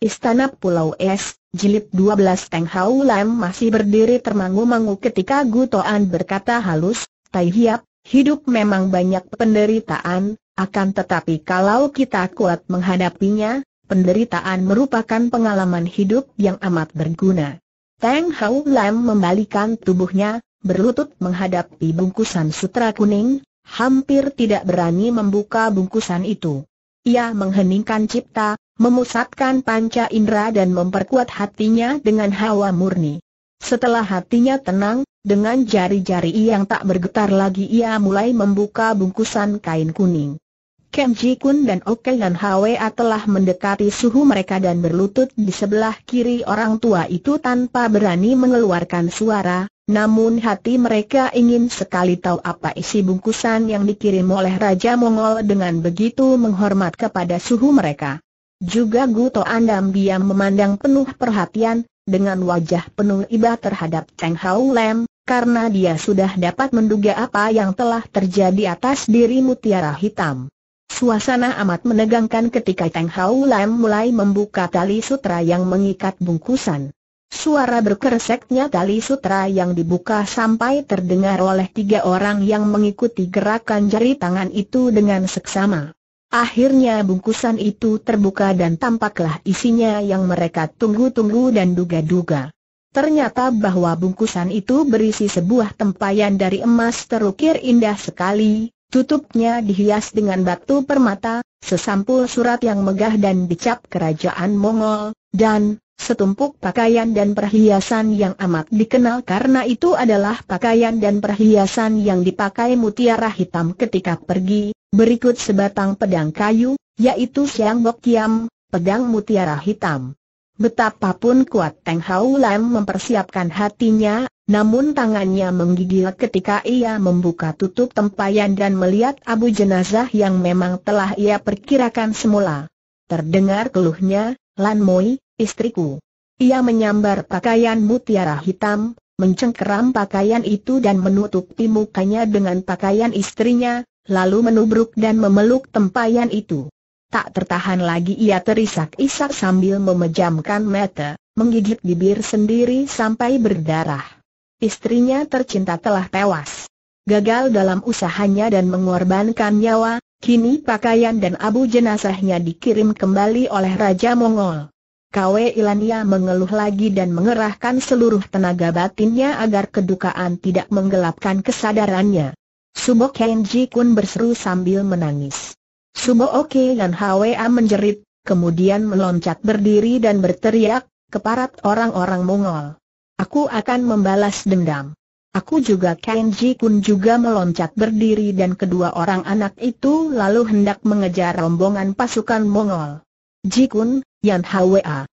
Istana Pulau Es, Jilid 12 Teng Hau Lam masih berdiri termangu-mangu ketika Gu Toan berkata halus, Tai Hiap, hidup memang banyak penderitaan, akan tetapi kalau kita kuat menghadapinya, penderitaan merupakan pengalaman hidup yang amat berguna. Teng Hau Lam membalikan tubuhnya, berlutut menghadapi bungkusan sutra kuning, hampir tidak berani membuka bungkusan itu. Ia mengheningkan cipta, memusatkan panca indera dan memperkuat hatinya dengan hawa murni. Setelah hatinya tenang, dengan jari-jari yang tak bergetar lagi ia mulai membuka bungkusan kain kuning. Kem Ji Kun dan Ok Yan Hwa telah mendekati suhu mereka dan berlutut di sebelah kiri orang tua itu tanpa berani mengeluarkan suara, namun hati mereka ingin sekali tahu apa isi bungkusan yang dikirim oleh Raja Mongol dengan begitu menghormat kepada suhu mereka. Juga Guto Andam diam memandang penuh perhatian, dengan wajah penuh iba terhadap Cheng Hao Lem, karena dia sudah dapat menduga apa yang telah terjadi atas diri mutiara hitam. Suasana amat menegangkan ketika Cheng Hao Lam mulai membuka tali sutra yang mengikat bungkusan. Suara berkereseknya tali sutra yang dibuka sampai terdengar oleh tiga orang yang mengikuti gerakan jari tangan itu dengan seksama. Akhirnya bungkusan itu terbuka dan tampaklah isinya yang mereka tunggu-tunggu dan duga-duga. Ternyata bahwa bungkusan itu berisi sebuah tempayan dari emas terukir indah sekali, tutupnya dihias dengan batu permata, sesampul surat yang megah dan dicap kerajaan Mongol, dan setumpuk pakaian dan perhiasan yang amat dikenal karena itu adalah pakaian dan perhiasan yang dipakai mutiara hitam ketika pergi, Berikut sebatang pedang kayu, yaitu Siang Bok Kiam, pedang mutiara hitam. Betapapun kuat Teng Hau Lam mempersiapkan hatinya, namun tangannya menggigil ketika ia membuka tutup tempayan dan melihat abu jenazah yang memang telah ia perkirakan semula. Terdengar keluhnya, Lan Moi, istriku. Ia menyambar pakaian mutiara hitam, mencengkeram pakaian itu dan menutupi mukanya dengan pakaian istrinya, lalu menubruk dan memeluk tempayan itu. Tak tertahan lagi ia terisak-isak sambil memejamkan mata, menggigit bibir sendiri sampai berdarah. Istrinya tercinta telah tewas. Gagal dalam usahanya dan mengorbankan nyawa, kini pakaian dan abu jenazahnya dikirim kembali oleh Raja Mongol. Kwe Ilania mengeluh lagi dan mengerahkan seluruh tenaga batinnya agar kedukaan tidak menggelapkan kesadarannya. Sumo Kenji Kun berseru sambil menangis. Sumo Oke dan Hwa menjerit, kemudian meloncat berdiri dan berteriak, keparat orang-orang Mongol. Aku akan membalas dendam. Aku juga Kenji Kun juga meloncat berdiri dan kedua orang anak itu lalu hendak mengejar rombongan pasukan Mongol. Jikun, Yan Hwa.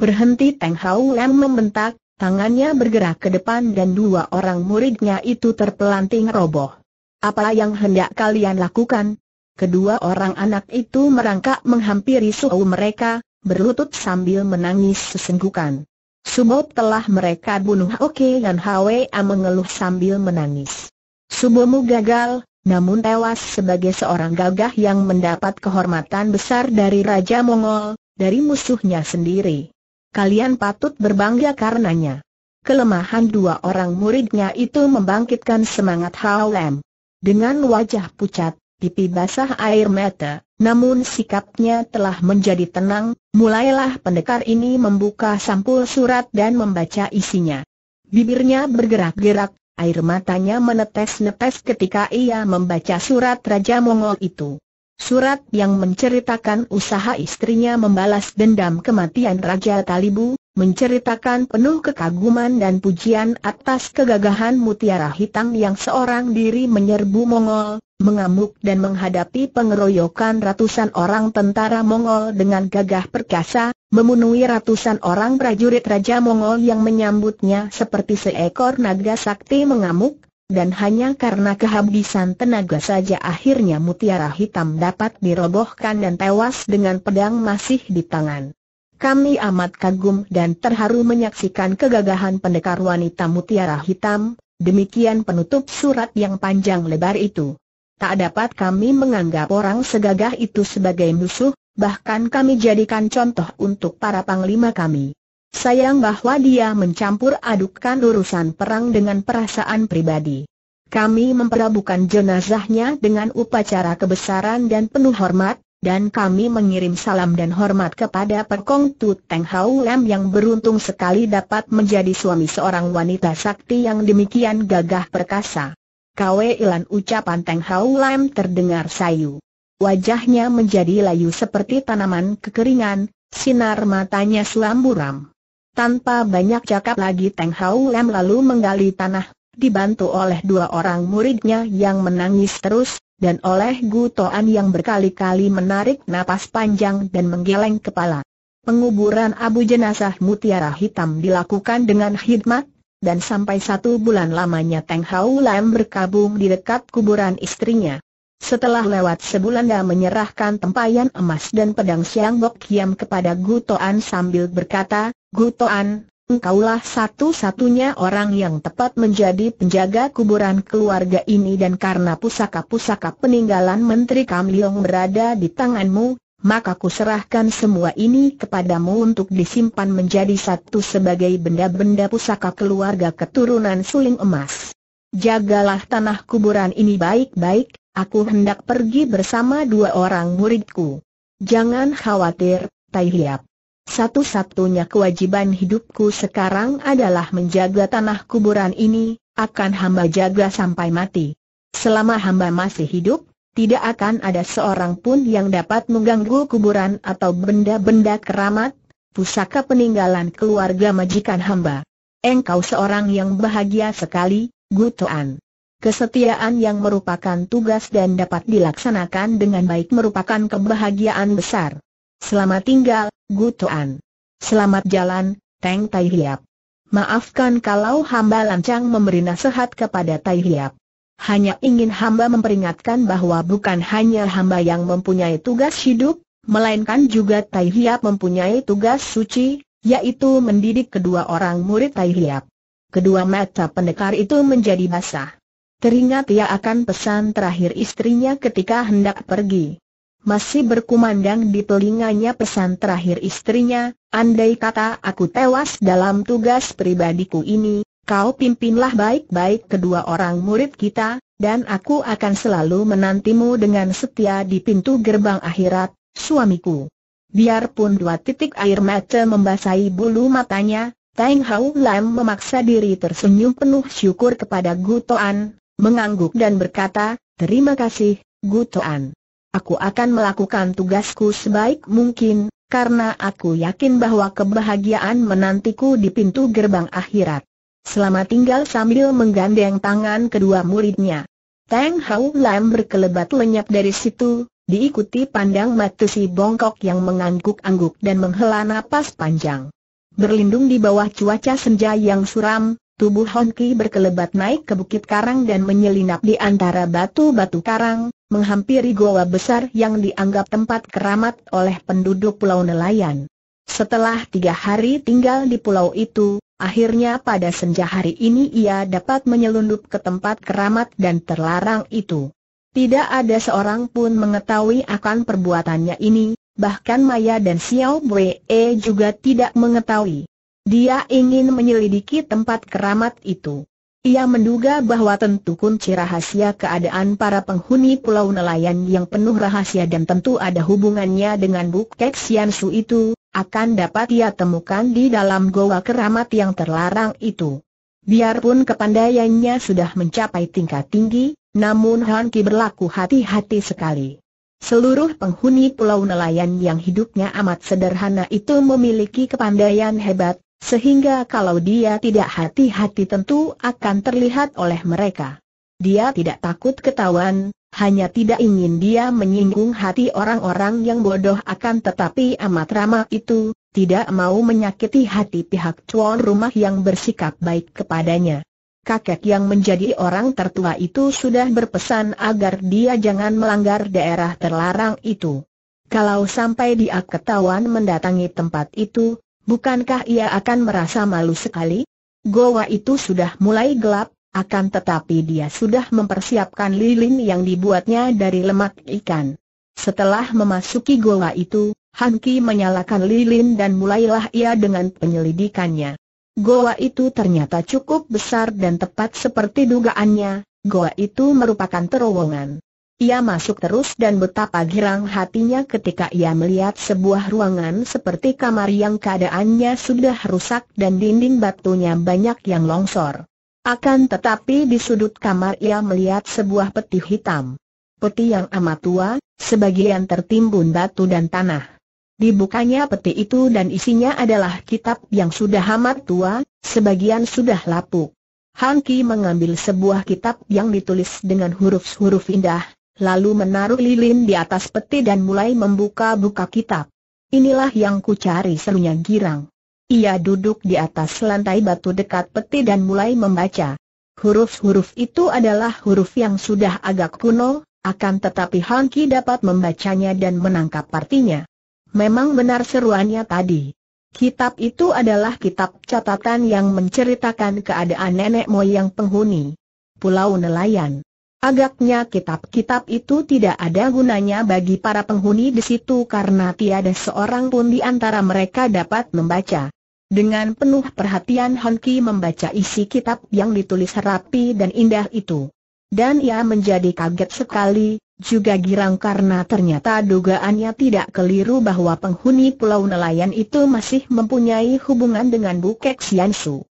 Berhenti Teng Hau Lam membentak, tangannya bergerak ke depan dan dua orang muridnya itu terpelanting roboh. Apa yang hendak kalian lakukan? Kedua orang anak itu merangkak menghampiri suhu mereka, berlutut sambil menangis sesenggukan. Subob telah mereka bunuh Oke dan Hwa mengeluh sambil menangis. Subomu gagal, namun tewas sebagai seorang gagah yang mendapat kehormatan besar dari Raja Mongol, dari musuhnya sendiri. Kalian patut berbangga karenanya. Kelemahan dua orang muridnya itu membangkitkan semangat Hwa. Dengan wajah pucat, pipi basah air mata, namun sikapnya telah menjadi tenang, mulailah pendekar ini membuka sampul surat dan membaca isinya. Bibirnya bergerak-gerak, air matanya menetes-netes ketika ia membaca surat Raja Mongol itu. Surat yang menceritakan usaha istrinya membalas dendam kematian Raja Talibu, menceritakan penuh kekaguman dan pujian atas kegagahan mutiara hitam yang seorang diri menyerbu Mongol, mengamuk dan menghadapi pengeroyokan ratusan orang tentara Mongol dengan gagah perkasa, memenuhi ratusan orang prajurit Raja Mongol yang menyambutnya seperti seekor naga sakti mengamuk, dan hanya karena kehabisan tenaga saja akhirnya mutiara hitam dapat dirobohkan dan tewas dengan pedang masih di tangan. Kami amat kagum dan terharu menyaksikan kegagahan pendekar wanita mutiara hitam, demikian penutup surat yang panjang lebar itu. Tak dapat kami menganggap orang segagah itu sebagai musuh, bahkan kami jadikan contoh untuk para panglima kami. Sayang bahwa dia mencampur adukkan urusan perang dengan perasaan pribadi. Kami memperabukan jenazahnya dengan upacara kebesaran dan penuh hormat, dan kami mengirim salam dan hormat kepada Perkong Tu Teng Hau Lam yang beruntung sekali dapat menjadi suami seorang wanita sakti yang demikian gagah perkasa. Kwe Ilan ucapan Teng Hau Lam terdengar sayu. Wajahnya menjadi layu seperti tanaman kekeringan, sinar matanya suam buram Tanpa banyak cakap lagi Teng Hau Lam lalu menggali tanah, dibantu oleh dua orang muridnya yang menangis terus, dan oleh Gu Toan yang berkali-kali menarik napas panjang dan menggeleng kepala. Penguburan abu jenazah mutiara hitam dilakukan dengan khidmat, dan sampai satu bulan lamanya Teng Hau Lam berkabung di dekat kuburan istrinya. Setelah lewat sebulan dia menyerahkan tempayan emas dan pedang Siang Bok Kiam kepada Gu Toan sambil berkata, Gu Toan, engkaulah satu-satunya orang yang tepat menjadi penjaga kuburan keluarga ini dan karena pusaka-pusaka peninggalan Menteri Kam berada di tanganmu, maka ku serahkan semua ini kepadamu untuk disimpan menjadi satu sebagai benda-benda pusaka keluarga keturunan suling emas. Jagalah tanah kuburan ini baik-baik, aku hendak pergi bersama dua orang muridku. Jangan khawatir, Tai Hiap. Satu-satunya kewajiban hidupku sekarang adalah menjaga tanah kuburan ini, akan hamba jaga sampai mati. Selama hamba masih hidup, tidak akan ada seorang pun yang dapat mengganggu kuburan atau benda-benda keramat, pusaka peninggalan keluarga majikan hamba. Engkau seorang yang bahagia sekali, Gutoan. Kesetiaan yang merupakan tugas dan dapat dilaksanakan dengan baik merupakan kebahagiaan besar. Selamat tinggal, Gutoan. Selamat jalan, Teng Tai Hiap. Maafkan kalau hamba lancang memberi nasihat kepada Tai Hiap. Hanya ingin hamba memperingatkan bahwa bukan hanya hamba yang mempunyai tugas hidup, melainkan juga Tai Hiap mempunyai tugas suci, yaitu mendidik kedua orang murid Tai Hiap. Kedua mata pendekar itu menjadi basah. Teringat ia akan pesan terakhir istrinya ketika hendak pergi. Masih berkumandang di telinganya pesan terakhir istrinya, andai kata aku tewas dalam tugas pribadiku ini, kau pimpinlah baik-baik kedua orang murid kita, dan aku akan selalu menantimu dengan setia di pintu gerbang akhirat, suamiku. Biarpun dua titik air mata membasahi bulu matanya, Tang Hao Lam memaksa diri tersenyum penuh syukur kepada Gu Toan, mengangguk dan berkata, terima kasih, Gu Toan aku akan melakukan tugasku sebaik mungkin, karena aku yakin bahwa kebahagiaan menantiku di pintu gerbang akhirat. Selamat tinggal sambil menggandeng tangan kedua muridnya. Tang Hao Lam berkelebat lenyap dari situ, diikuti pandang mata si bongkok yang mengangguk-angguk dan menghela napas panjang. Berlindung di bawah cuaca senja yang suram, tubuh Honki berkelebat naik ke bukit karang dan menyelinap di antara batu-batu karang, menghampiri goa besar yang dianggap tempat keramat oleh penduduk pulau nelayan. Setelah tiga hari tinggal di pulau itu, akhirnya pada senja hari ini ia dapat menyelundup ke tempat keramat dan terlarang itu. Tidak ada seorang pun mengetahui akan perbuatannya ini, bahkan Maya dan Xiao Wei juga tidak mengetahui. Dia ingin menyelidiki tempat keramat itu. Ia menduga bahwa tentu kunci rahasia keadaan para penghuni pulau nelayan yang penuh rahasia dan tentu ada hubungannya dengan Bukek Siansu itu, akan dapat ia temukan di dalam goa keramat yang terlarang itu. Biarpun kepandaiannya sudah mencapai tingkat tinggi, namun Han Ki berlaku hati-hati sekali. Seluruh penghuni pulau nelayan yang hidupnya amat sederhana itu memiliki kepandaian hebat, sehingga kalau dia tidak hati-hati tentu akan terlihat oleh mereka. Dia tidak takut ketahuan, hanya tidak ingin dia menyinggung hati orang-orang yang bodoh akan tetapi amat ramah itu, tidak mau menyakiti hati pihak tuan rumah yang bersikap baik kepadanya. Kakek yang menjadi orang tertua itu sudah berpesan agar dia jangan melanggar daerah terlarang itu. Kalau sampai dia ketahuan mendatangi tempat itu, bukankah ia akan merasa malu sekali? Goa itu sudah mulai gelap, akan tetapi dia sudah mempersiapkan lilin yang dibuatnya dari lemak ikan. Setelah memasuki goa itu, Han Ki menyalakan lilin dan mulailah ia dengan penyelidikannya. Goa itu ternyata cukup besar dan tepat seperti dugaannya, goa itu merupakan terowongan. Ia masuk terus dan betapa girang hatinya ketika ia melihat sebuah ruangan seperti kamar yang keadaannya sudah rusak dan dinding batunya banyak yang longsor. Akan tetapi di sudut kamar ia melihat sebuah peti hitam. Peti yang amat tua, sebagian tertimbun batu dan tanah. Dibukanya peti itu dan isinya adalah kitab yang sudah amat tua, sebagian sudah lapuk. Hanki mengambil sebuah kitab yang ditulis dengan huruf-huruf indah, lalu menaruh lilin di atas peti dan mulai membuka-buka kitab. Inilah yang ku cari serunya girang. Ia duduk di atas lantai batu dekat peti dan mulai membaca. Huruf-huruf itu adalah huruf yang sudah agak kuno, akan tetapi Hangki dapat membacanya dan menangkap artinya. Memang benar seruannya tadi. Kitab itu adalah kitab catatan yang menceritakan keadaan nenek moyang penghuni Pulau Nelayan. Agaknya kitab-kitab itu tidak ada gunanya bagi para penghuni di situ karena tiada seorang pun di antara mereka dapat membaca. Dengan penuh perhatian Honki membaca isi kitab yang ditulis rapi dan indah itu. Dan ia menjadi kaget sekali, juga girang karena ternyata dugaannya tidak keliru bahwa penghuni pulau nelayan itu masih mempunyai hubungan dengan Bukek Xiansu.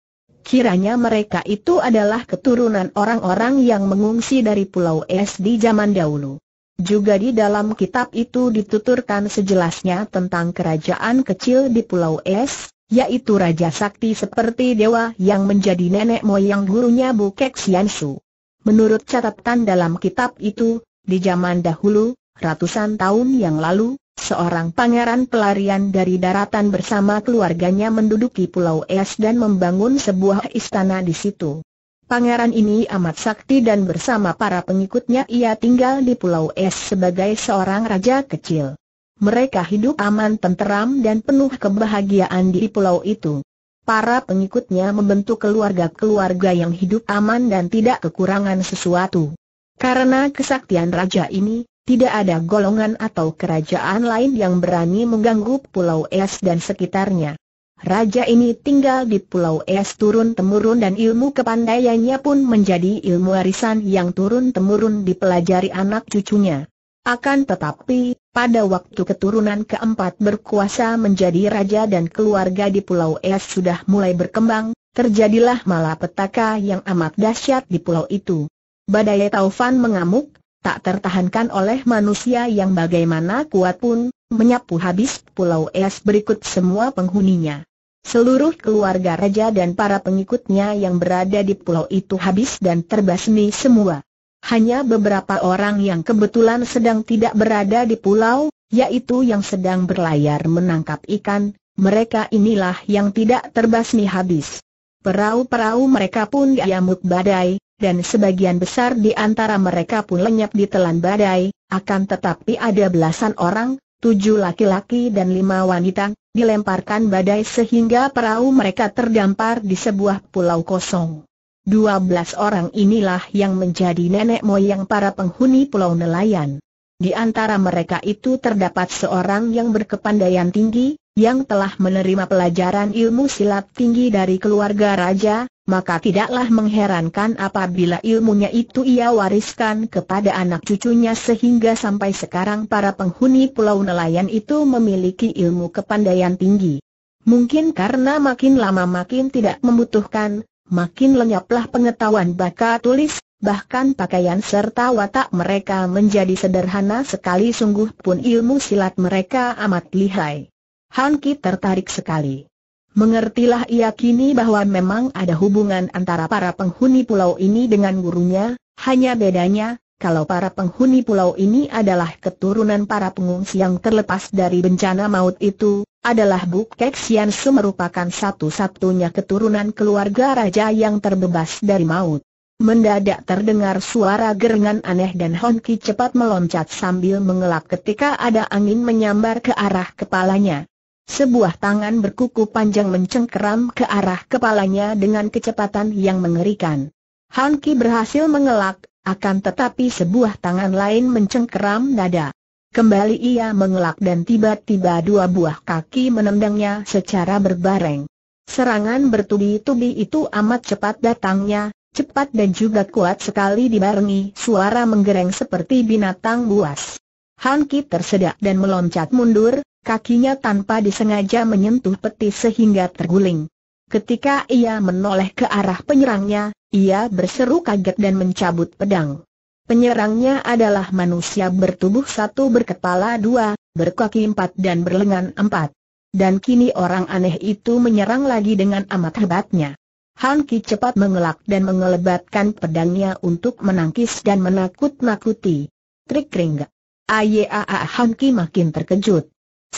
Kiranya mereka itu adalah keturunan orang-orang yang mengungsi dari Pulau Es di zaman dahulu. Juga di dalam kitab itu dituturkan sejelasnya tentang kerajaan kecil di Pulau Es, yaitu Raja Sakti seperti dewa yang menjadi nenek moyang gurunya Bukek Xiansu. Menurut catatan dalam kitab itu, di zaman dahulu, ratusan tahun yang lalu, seorang pangeran pelarian dari daratan bersama keluarganya menduduki Pulau Es dan membangun sebuah istana di situ. Pangeran ini amat sakti dan bersama para pengikutnya ia tinggal di Pulau Es sebagai seorang raja kecil. Mereka hidup aman tenteram dan penuh kebahagiaan di pulau itu. Para pengikutnya membentuk keluarga-keluarga yang hidup aman dan tidak kekurangan sesuatu. Karena kesaktian raja ini, tidak ada golongan atau kerajaan lain yang berani mengganggu Pulau Es dan sekitarnya. Raja ini tinggal di Pulau Es turun-temurun dan ilmu kepandaiannya pun menjadi ilmu warisan yang turun-temurun dipelajari anak cucunya. Akan tetapi, pada waktu keturunan keempat berkuasa menjadi raja dan keluarga di Pulau Es sudah mulai berkembang, terjadilah malapetaka yang amat dahsyat di pulau itu. Badai taufan mengamuk, tak tertahankan oleh manusia yang bagaimana kuat pun, menyapu habis pulau es berikut semua penghuninya. Seluruh keluarga raja dan para pengikutnya yang berada di pulau itu habis dan terbasmi semua. Hanya beberapa orang yang kebetulan sedang tidak berada di pulau, yaitu yang sedang berlayar menangkap ikan, mereka inilah yang tidak terbasmi habis. Perahu-perahu mereka pun diamuk badai, dan sebagian besar di antara mereka pun lenyap di telan badai, akan tetapi ada belasan orang, tujuh laki-laki dan lima wanita, dilemparkan badai sehingga perahu mereka terdampar di sebuah pulau kosong. Dua belas orang inilah yang menjadi nenek moyang para penghuni pulau nelayan. Di antara mereka itu terdapat seorang yang berkepandaian tinggi, yang telah menerima pelajaran ilmu silat tinggi dari keluarga raja, maka tidaklah mengherankan apabila ilmunya itu ia wariskan kepada anak cucunya sehingga sampai sekarang para penghuni pulau nelayan itu memiliki ilmu kepandaian tinggi. Mungkin karena makin lama makin tidak membutuhkan, makin lenyaplah pengetahuan baka tulis, bahkan pakaian serta watak mereka menjadi sederhana sekali sungguh pun ilmu silat mereka amat lihai. Han Ki tertarik sekali. Mengertilah ia kini bahwa memang ada hubungan antara para penghuni pulau ini dengan gurunya, hanya bedanya, kalau para penghuni pulau ini adalah keturunan para pengungsi yang terlepas dari bencana maut itu, adalah Sian Su merupakan satu-satunya keturunan keluarga raja yang terbebas dari maut. Mendadak terdengar suara gerengan aneh dan Ki cepat meloncat sambil mengelak ketika ada angin menyambar ke arah kepalanya. Sebuah tangan berkuku panjang mencengkeram ke arah kepalanya dengan kecepatan yang mengerikan. Han Ki berhasil mengelak, akan tetapi sebuah tangan lain mencengkeram dada. Kembali ia mengelak dan tiba-tiba dua buah kaki menendangnya secara berbareng. Serangan bertubi-tubi itu amat cepat datangnya, cepat dan juga kuat sekali dibarengi suara menggereng seperti binatang buas. Han Ki tersedak dan meloncat mundur, Kakinya tanpa disengaja menyentuh peti sehingga terguling. Ketika ia menoleh ke arah penyerangnya, ia berseru kaget dan mencabut pedang. Penyerangnya adalah manusia bertubuh satu berkepala dua, berkaki empat dan berlengan empat. Dan kini orang aneh itu menyerang lagi dengan amat hebatnya. Han Ki cepat mengelak dan mengelebatkan pedangnya untuk menangkis dan menakut-nakuti. Trik ringgak. Ayaa Han Ki makin terkejut.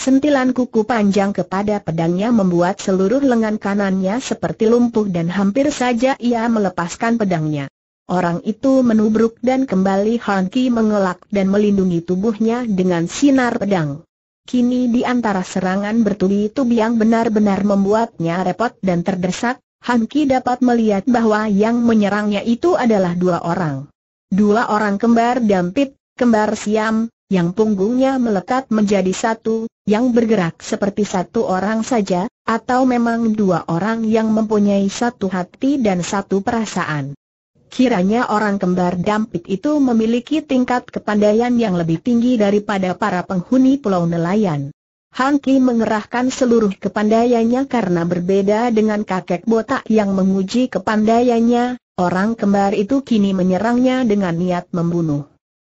Sentilan kuku panjang kepada pedangnya membuat seluruh lengan kanannya seperti lumpuh dan hampir saja ia melepaskan pedangnya. Orang itu menubruk dan kembali Han Ki mengelak dan melindungi tubuhnya dengan sinar pedang. Kini di antara serangan bertubi-tubi yang benar-benar membuatnya repot dan terdesak, Han Ki dapat melihat bahwa yang menyerangnya itu adalah dua orang. Dua orang kembar dampit, kembar siam, yang punggungnya melekat menjadi satu, yang bergerak seperti satu orang saja, atau memang dua orang yang mempunyai satu hati dan satu perasaan. Kiranya orang kembar Dampit itu memiliki tingkat kepandaian yang lebih tinggi daripada para penghuni pulau nelayan. Hanki mengerahkan seluruh kepandaiannya karena berbeda dengan kakek botak yang menguji kepandaiannya, orang kembar itu kini menyerangnya dengan niat membunuh.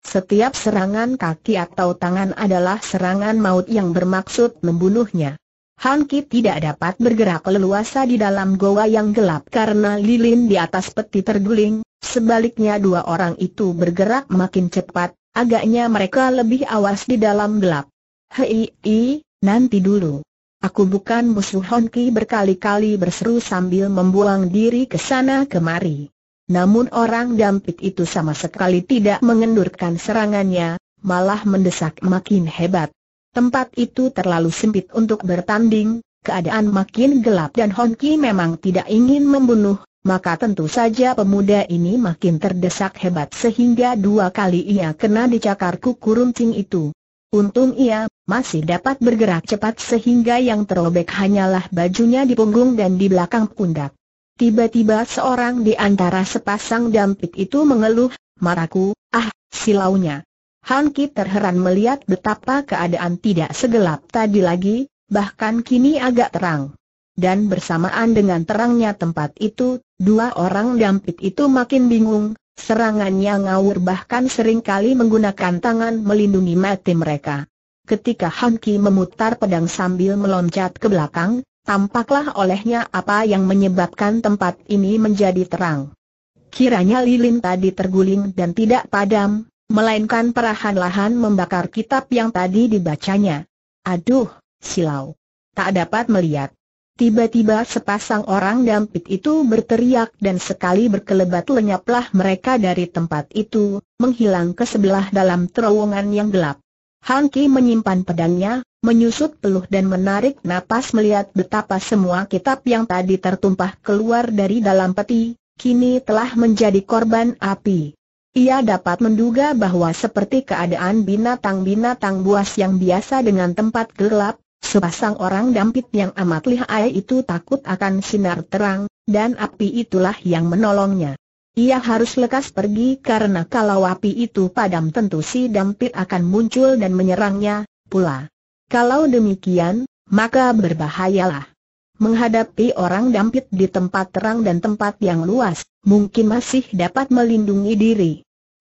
Setiap serangan kaki atau tangan adalah serangan maut yang bermaksud membunuhnya. Han Ki tidak dapat bergerak leluasa di dalam goa yang gelap karena lilin di atas peti terguling, sebaliknya dua orang itu bergerak makin cepat, agaknya mereka lebih awas di dalam gelap. Hei, i, nanti dulu. Aku bukan musuh Honki berkali-kali berseru sambil membuang diri ke sana kemari. Namun orang dampit itu sama sekali tidak mengendurkan serangannya, malah mendesak makin hebat. Tempat itu terlalu sempit untuk bertanding, keadaan makin gelap dan Honki memang tidak ingin membunuh, maka tentu saja pemuda ini makin terdesak hebat sehingga dua kali ia kena dicakar kuku runcing itu. Untung ia masih dapat bergerak cepat sehingga yang terobek hanyalah bajunya di punggung dan di belakang pundak. Tiba-tiba seorang di antara sepasang dampit itu mengeluh, maraku, ah, silaunya. Han Ki terheran melihat betapa keadaan tidak segelap tadi lagi, bahkan kini agak terang. Dan bersamaan dengan terangnya tempat itu, dua orang dampit itu makin bingung, serangannya ngawur bahkan seringkali menggunakan tangan melindungi mati mereka. Ketika Han Ki memutar pedang sambil meloncat ke belakang, tampaklah olehnya apa yang menyebabkan tempat ini menjadi terang. Kiranya lilin tadi terguling dan tidak padam, melainkan perlahan-lahan membakar kitab yang tadi dibacanya. Aduh, silau. Tak dapat melihat. Tiba-tiba sepasang orang dampit itu berteriak dan sekali berkelebat lenyaplah mereka dari tempat itu, menghilang ke sebelah dalam terowongan yang gelap. Hanki menyimpan pedangnya, menyusut peluh dan menarik napas melihat betapa semua kitab yang tadi tertumpah keluar dari dalam peti, kini telah menjadi korban api. Ia dapat menduga bahwa seperti keadaan binatang-binatang buas yang biasa dengan tempat gelap, sepasang orang dampit yang amat lihai itu takut akan sinar terang, dan api itulah yang menolongnya. Ia harus lekas pergi karena kalau api itu padam tentu si dampit akan muncul dan menyerangnya, pula. Kalau demikian, maka berbahayalah. Menghadapi orang dampit di tempat terang dan tempat yang luas, mungkin masih dapat melindungi diri.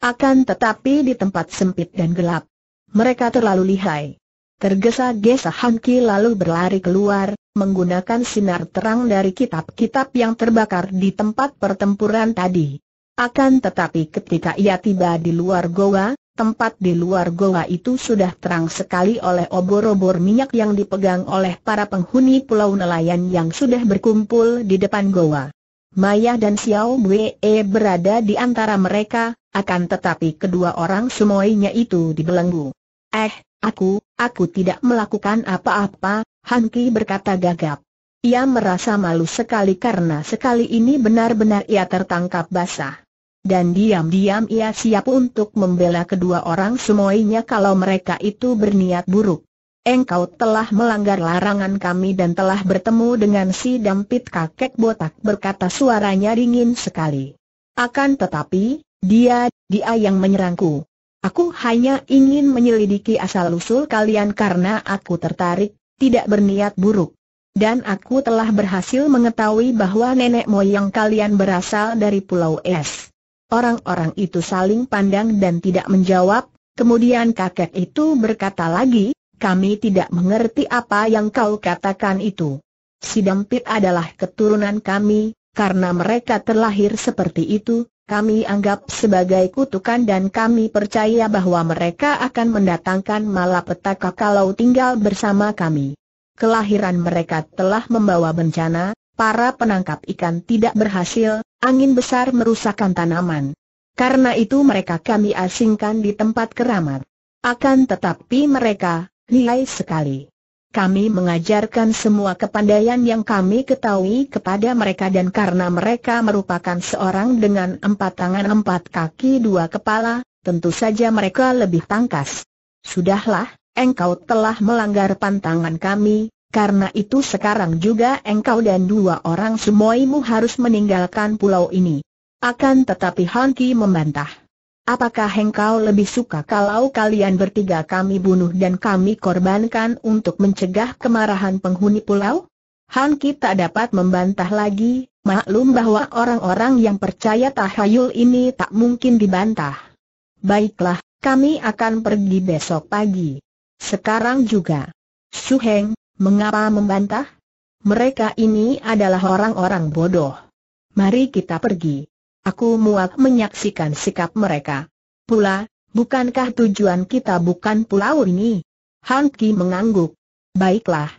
Akan tetapi di tempat sempit dan gelap, mereka terlalu lihai. Tergesa-gesa Hanki lalu berlari keluar, menggunakan sinar terang dari kitab-kitab yang terbakar di tempat pertempuran tadi. Akan tetapi ketika ia tiba di luar goa, tempat di luar goa itu sudah terang sekali oleh obor-obor minyak yang dipegang oleh para penghuni pulau nelayan yang sudah berkumpul di depan goa. Maya dan Xiao Wei berada di antara mereka, akan tetapi kedua orang semuanya itu dibelenggu. Eh, aku, aku tidak melakukan apa-apa, Han Ki berkata gagap. Ia merasa malu sekali karena sekali ini benar-benar ia tertangkap basah dan diam-diam ia siap untuk membela kedua orang semuanya kalau mereka itu berniat buruk. Engkau telah melanggar larangan kami dan telah bertemu dengan si dampit kakek botak berkata suaranya dingin sekali. Akan tetapi, dia, dia yang menyerangku. Aku hanya ingin menyelidiki asal-usul kalian karena aku tertarik, tidak berniat buruk. Dan aku telah berhasil mengetahui bahwa nenek moyang kalian berasal dari Pulau Es. Orang-orang itu saling pandang dan tidak menjawab, kemudian kakek itu berkata lagi, kami tidak mengerti apa yang kau katakan itu. Si Dampit adalah keturunan kami, karena mereka terlahir seperti itu, kami anggap sebagai kutukan dan kami percaya bahwa mereka akan mendatangkan malapetaka kalau tinggal bersama kami. Kelahiran mereka telah membawa bencana, para penangkap ikan tidak berhasil, angin besar merusakkan tanaman. Karena itu mereka kami asingkan di tempat keramat. Akan tetapi mereka, lihai sekali. Kami mengajarkan semua kepandaian yang kami ketahui kepada mereka dan karena mereka merupakan seorang dengan empat tangan empat kaki dua kepala, tentu saja mereka lebih tangkas. Sudahlah, engkau telah melanggar pantangan kami, karena itu sekarang juga engkau dan dua orang semuaimu harus meninggalkan pulau ini. Akan tetapi Han Ki membantah. Apakah engkau lebih suka kalau kalian bertiga kami bunuh dan kami korbankan untuk mencegah kemarahan penghuni pulau? Han Ki tak dapat membantah lagi, maklum bahwa orang-orang yang percaya tahayul ini tak mungkin dibantah. Baiklah, kami akan pergi besok pagi. Sekarang juga. Heng. Mengapa membantah? Mereka ini adalah orang-orang bodoh. Mari kita pergi. Aku muak menyaksikan sikap mereka. Pula, bukankah tujuan kita bukan pulau ini? Han Ki mengangguk. Baiklah.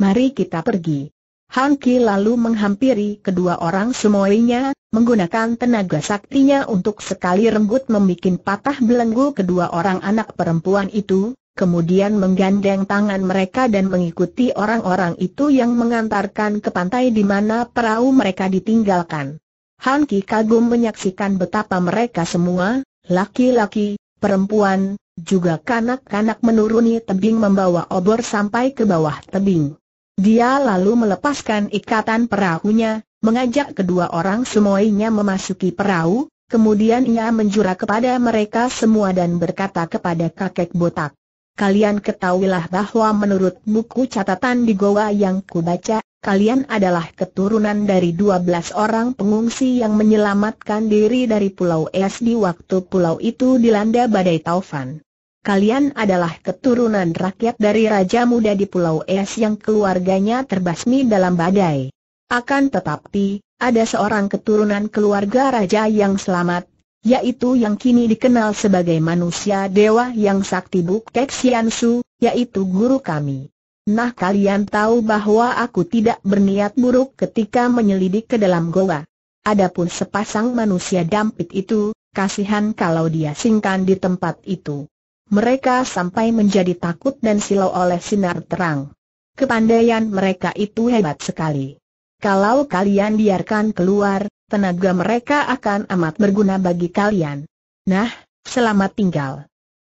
Mari kita pergi. Han Ki lalu menghampiri kedua orang semuanya, menggunakan tenaga saktinya untuk sekali renggut membuat patah belenggu kedua orang anak perempuan itu, kemudian menggandeng tangan mereka dan mengikuti orang-orang itu yang mengantarkan ke pantai di mana perahu mereka ditinggalkan. Han Ki kagum menyaksikan betapa mereka semua, laki-laki, perempuan, juga kanak-kanak menuruni tebing membawa obor sampai ke bawah tebing. Dia lalu melepaskan ikatan perahunya, mengajak kedua orang semuanya memasuki perahu, kemudian ia menjura kepada mereka semua dan berkata kepada kakek botak kalian ketahuilah bahwa menurut buku catatan di Goa yang kubaca, kalian adalah keturunan dari 12 orang pengungsi yang menyelamatkan diri dari Pulau Es di waktu pulau itu dilanda badai taufan. Kalian adalah keturunan rakyat dari Raja Muda di Pulau Es yang keluarganya terbasmi dalam badai. Akan tetapi, ada seorang keturunan keluarga raja yang selamat, yaitu yang kini dikenal sebagai manusia dewa yang sakti Buk Kek Su, yaitu guru kami. Nah kalian tahu bahwa aku tidak berniat buruk ketika menyelidik ke dalam goa. Adapun sepasang manusia dampit itu, kasihan kalau dia singkan di tempat itu. Mereka sampai menjadi takut dan silau oleh sinar terang. Kepandaian mereka itu hebat sekali. Kalau kalian biarkan keluar, tenaga mereka akan amat berguna bagi kalian. Nah, selamat tinggal.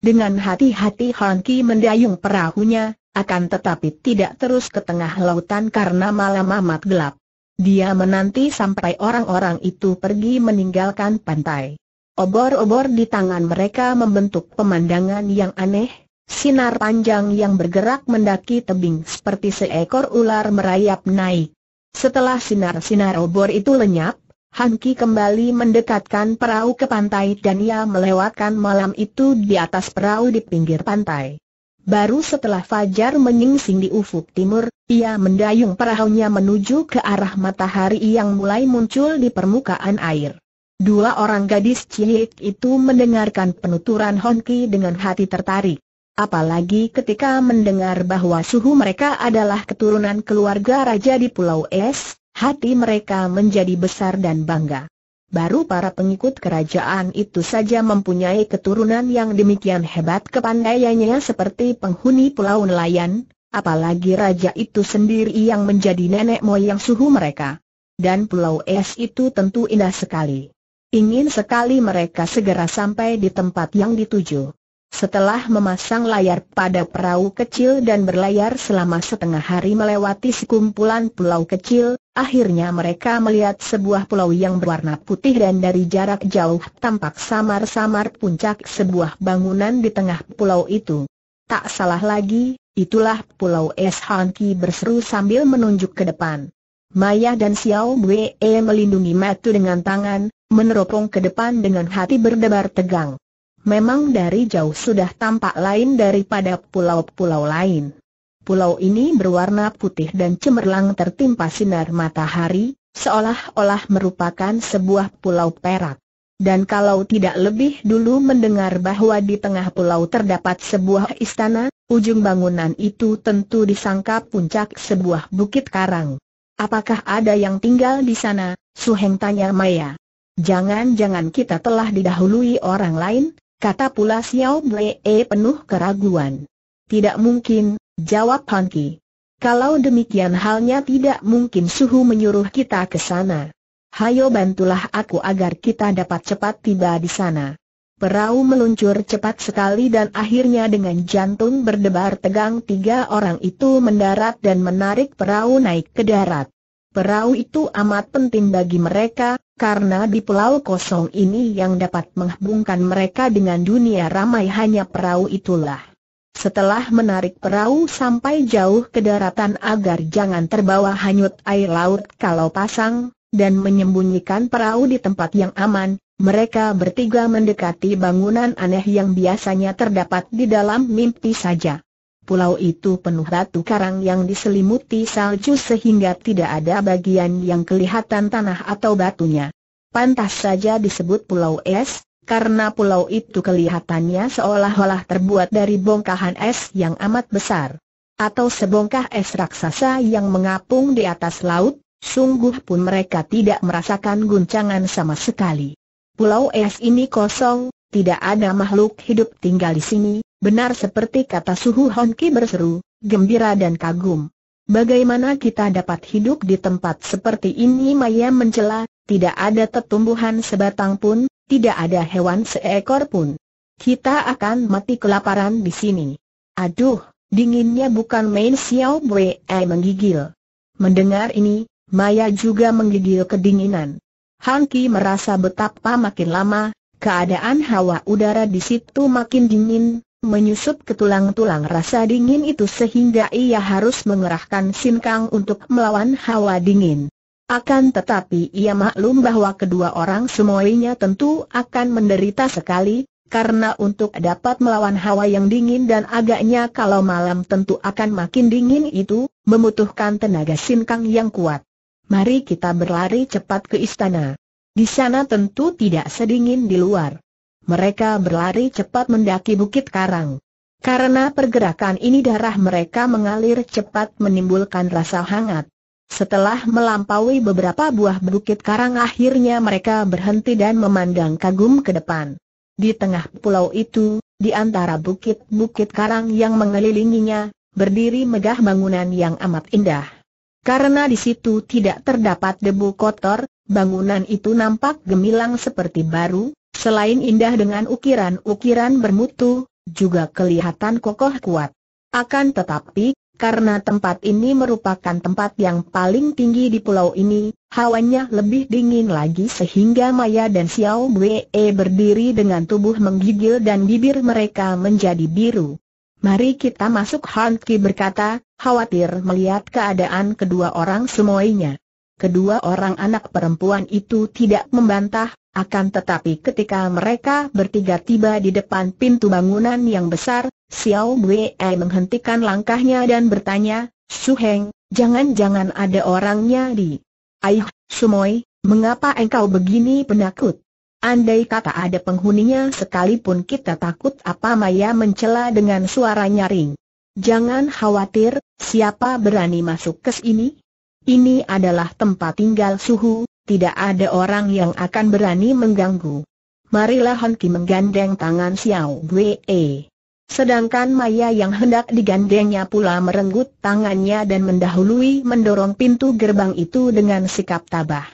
Dengan hati-hati Han mendayung perahunya, akan tetapi tidak terus ke tengah lautan karena malam amat gelap. Dia menanti sampai orang-orang itu pergi meninggalkan pantai. Obor-obor di tangan mereka membentuk pemandangan yang aneh, sinar panjang yang bergerak mendaki tebing seperti seekor ular merayap naik. Setelah sinar-sinar obor itu lenyap, Ki kembali mendekatkan perahu ke pantai dan ia melewatkan malam itu di atas perahu di pinggir pantai. Baru setelah fajar menyingsing di ufuk timur, ia mendayung perahunya menuju ke arah matahari yang mulai muncul di permukaan air. Dua orang gadis cilik itu mendengarkan penuturan Honki dengan hati tertarik. Apalagi ketika mendengar bahwa suhu mereka adalah keturunan keluarga raja di Pulau Es, hati mereka menjadi besar dan bangga. Baru para pengikut kerajaan itu saja mempunyai keturunan yang demikian hebat kepandaiannya seperti penghuni pulau nelayan, apalagi raja itu sendiri yang menjadi nenek moyang suhu mereka. Dan pulau es itu tentu indah sekali. Ingin sekali mereka segera sampai di tempat yang dituju. Setelah memasang layar pada perahu kecil dan berlayar selama setengah hari melewati sekumpulan pulau kecil, akhirnya mereka melihat sebuah pulau yang berwarna putih dan dari jarak jauh tampak samar-samar puncak sebuah bangunan di tengah pulau itu. Tak salah lagi, itulah pulau Es Hanki berseru sambil menunjuk ke depan. Maya dan Xiao Wei melindungi Matu dengan tangan, meneropong ke depan dengan hati berdebar tegang memang dari jauh sudah tampak lain daripada pulau-pulau lain. Pulau ini berwarna putih dan cemerlang tertimpa sinar matahari, seolah-olah merupakan sebuah pulau perak. Dan kalau tidak lebih dulu mendengar bahwa di tengah pulau terdapat sebuah istana, ujung bangunan itu tentu disangka puncak sebuah bukit karang. Apakah ada yang tinggal di sana? Suheng tanya Maya. Jangan-jangan kita telah didahului orang lain, Kata pula Xiao Blee eh, penuh keraguan. Tidak mungkin, jawab Han Ki. Kalau demikian halnya tidak mungkin suhu menyuruh kita ke sana. Hayo bantulah aku agar kita dapat cepat tiba di sana. Perahu meluncur cepat sekali dan akhirnya dengan jantung berdebar tegang tiga orang itu mendarat dan menarik perahu naik ke darat. Perahu itu amat penting bagi mereka, karena di pulau kosong ini yang dapat menghubungkan mereka dengan dunia ramai hanya perahu itulah. Setelah menarik perahu sampai jauh ke daratan agar jangan terbawa hanyut air laut kalau pasang, dan menyembunyikan perahu di tempat yang aman, mereka bertiga mendekati bangunan aneh yang biasanya terdapat di dalam mimpi saja pulau itu penuh batu karang yang diselimuti salju sehingga tidak ada bagian yang kelihatan tanah atau batunya. Pantas saja disebut pulau es, karena pulau itu kelihatannya seolah-olah terbuat dari bongkahan es yang amat besar. Atau sebongkah es raksasa yang mengapung di atas laut, sungguh pun mereka tidak merasakan guncangan sama sekali. Pulau es ini kosong, tidak ada makhluk hidup tinggal di sini, benar seperti kata Suhu Honki berseru, gembira dan kagum. Bagaimana kita dapat hidup di tempat seperti ini Maya mencela, tidak ada tetumbuhan sebatang pun, tidak ada hewan seekor pun. Kita akan mati kelaparan di sini. Aduh, dinginnya bukan main Xiao Wei eh, menggigil. Mendengar ini, Maya juga menggigil kedinginan. Hanki merasa betapa makin lama, Keadaan hawa udara di situ makin dingin, menyusup ke tulang-tulang rasa dingin itu sehingga ia harus mengerahkan sinkang untuk melawan hawa dingin. Akan tetapi ia maklum bahwa kedua orang semuanya tentu akan menderita sekali, karena untuk dapat melawan hawa yang dingin dan agaknya kalau malam tentu akan makin dingin itu, membutuhkan tenaga sinkang yang kuat. Mari kita berlari cepat ke istana. Di sana tentu tidak sedingin di luar. Mereka berlari cepat mendaki Bukit Karang. Karena pergerakan ini darah mereka mengalir cepat menimbulkan rasa hangat. Setelah melampaui beberapa buah bukit karang akhirnya mereka berhenti dan memandang kagum ke depan. Di tengah pulau itu, di antara bukit-bukit karang yang mengelilinginya, berdiri megah bangunan yang amat indah. Karena di situ tidak terdapat debu kotor, bangunan itu nampak gemilang seperti baru, selain indah dengan ukiran-ukiran bermutu, juga kelihatan kokoh kuat. Akan tetapi, karena tempat ini merupakan tempat yang paling tinggi di pulau ini, hawanya lebih dingin lagi sehingga Maya dan Xiao Wei berdiri dengan tubuh menggigil dan bibir mereka menjadi biru. Mari kita masuk Han berkata, khawatir melihat keadaan kedua orang semuanya. Kedua orang anak perempuan itu tidak membantah, akan tetapi ketika mereka bertiga tiba di depan pintu bangunan yang besar, Xiao Wei menghentikan langkahnya dan bertanya, Su Heng, jangan-jangan ada orangnya di... Aih, Sumoy, mengapa engkau begini penakut? Andai kata ada penghuninya sekalipun kita takut apa Maya mencela dengan suara nyaring. Jangan khawatir, siapa berani masuk ke sini? Ini adalah tempat tinggal suhu, tidak ada orang yang akan berani mengganggu. Marilah Honki menggandeng tangan Xiao Wei. Sedangkan Maya yang hendak digandengnya pula merenggut tangannya dan mendahului mendorong pintu gerbang itu dengan sikap tabah.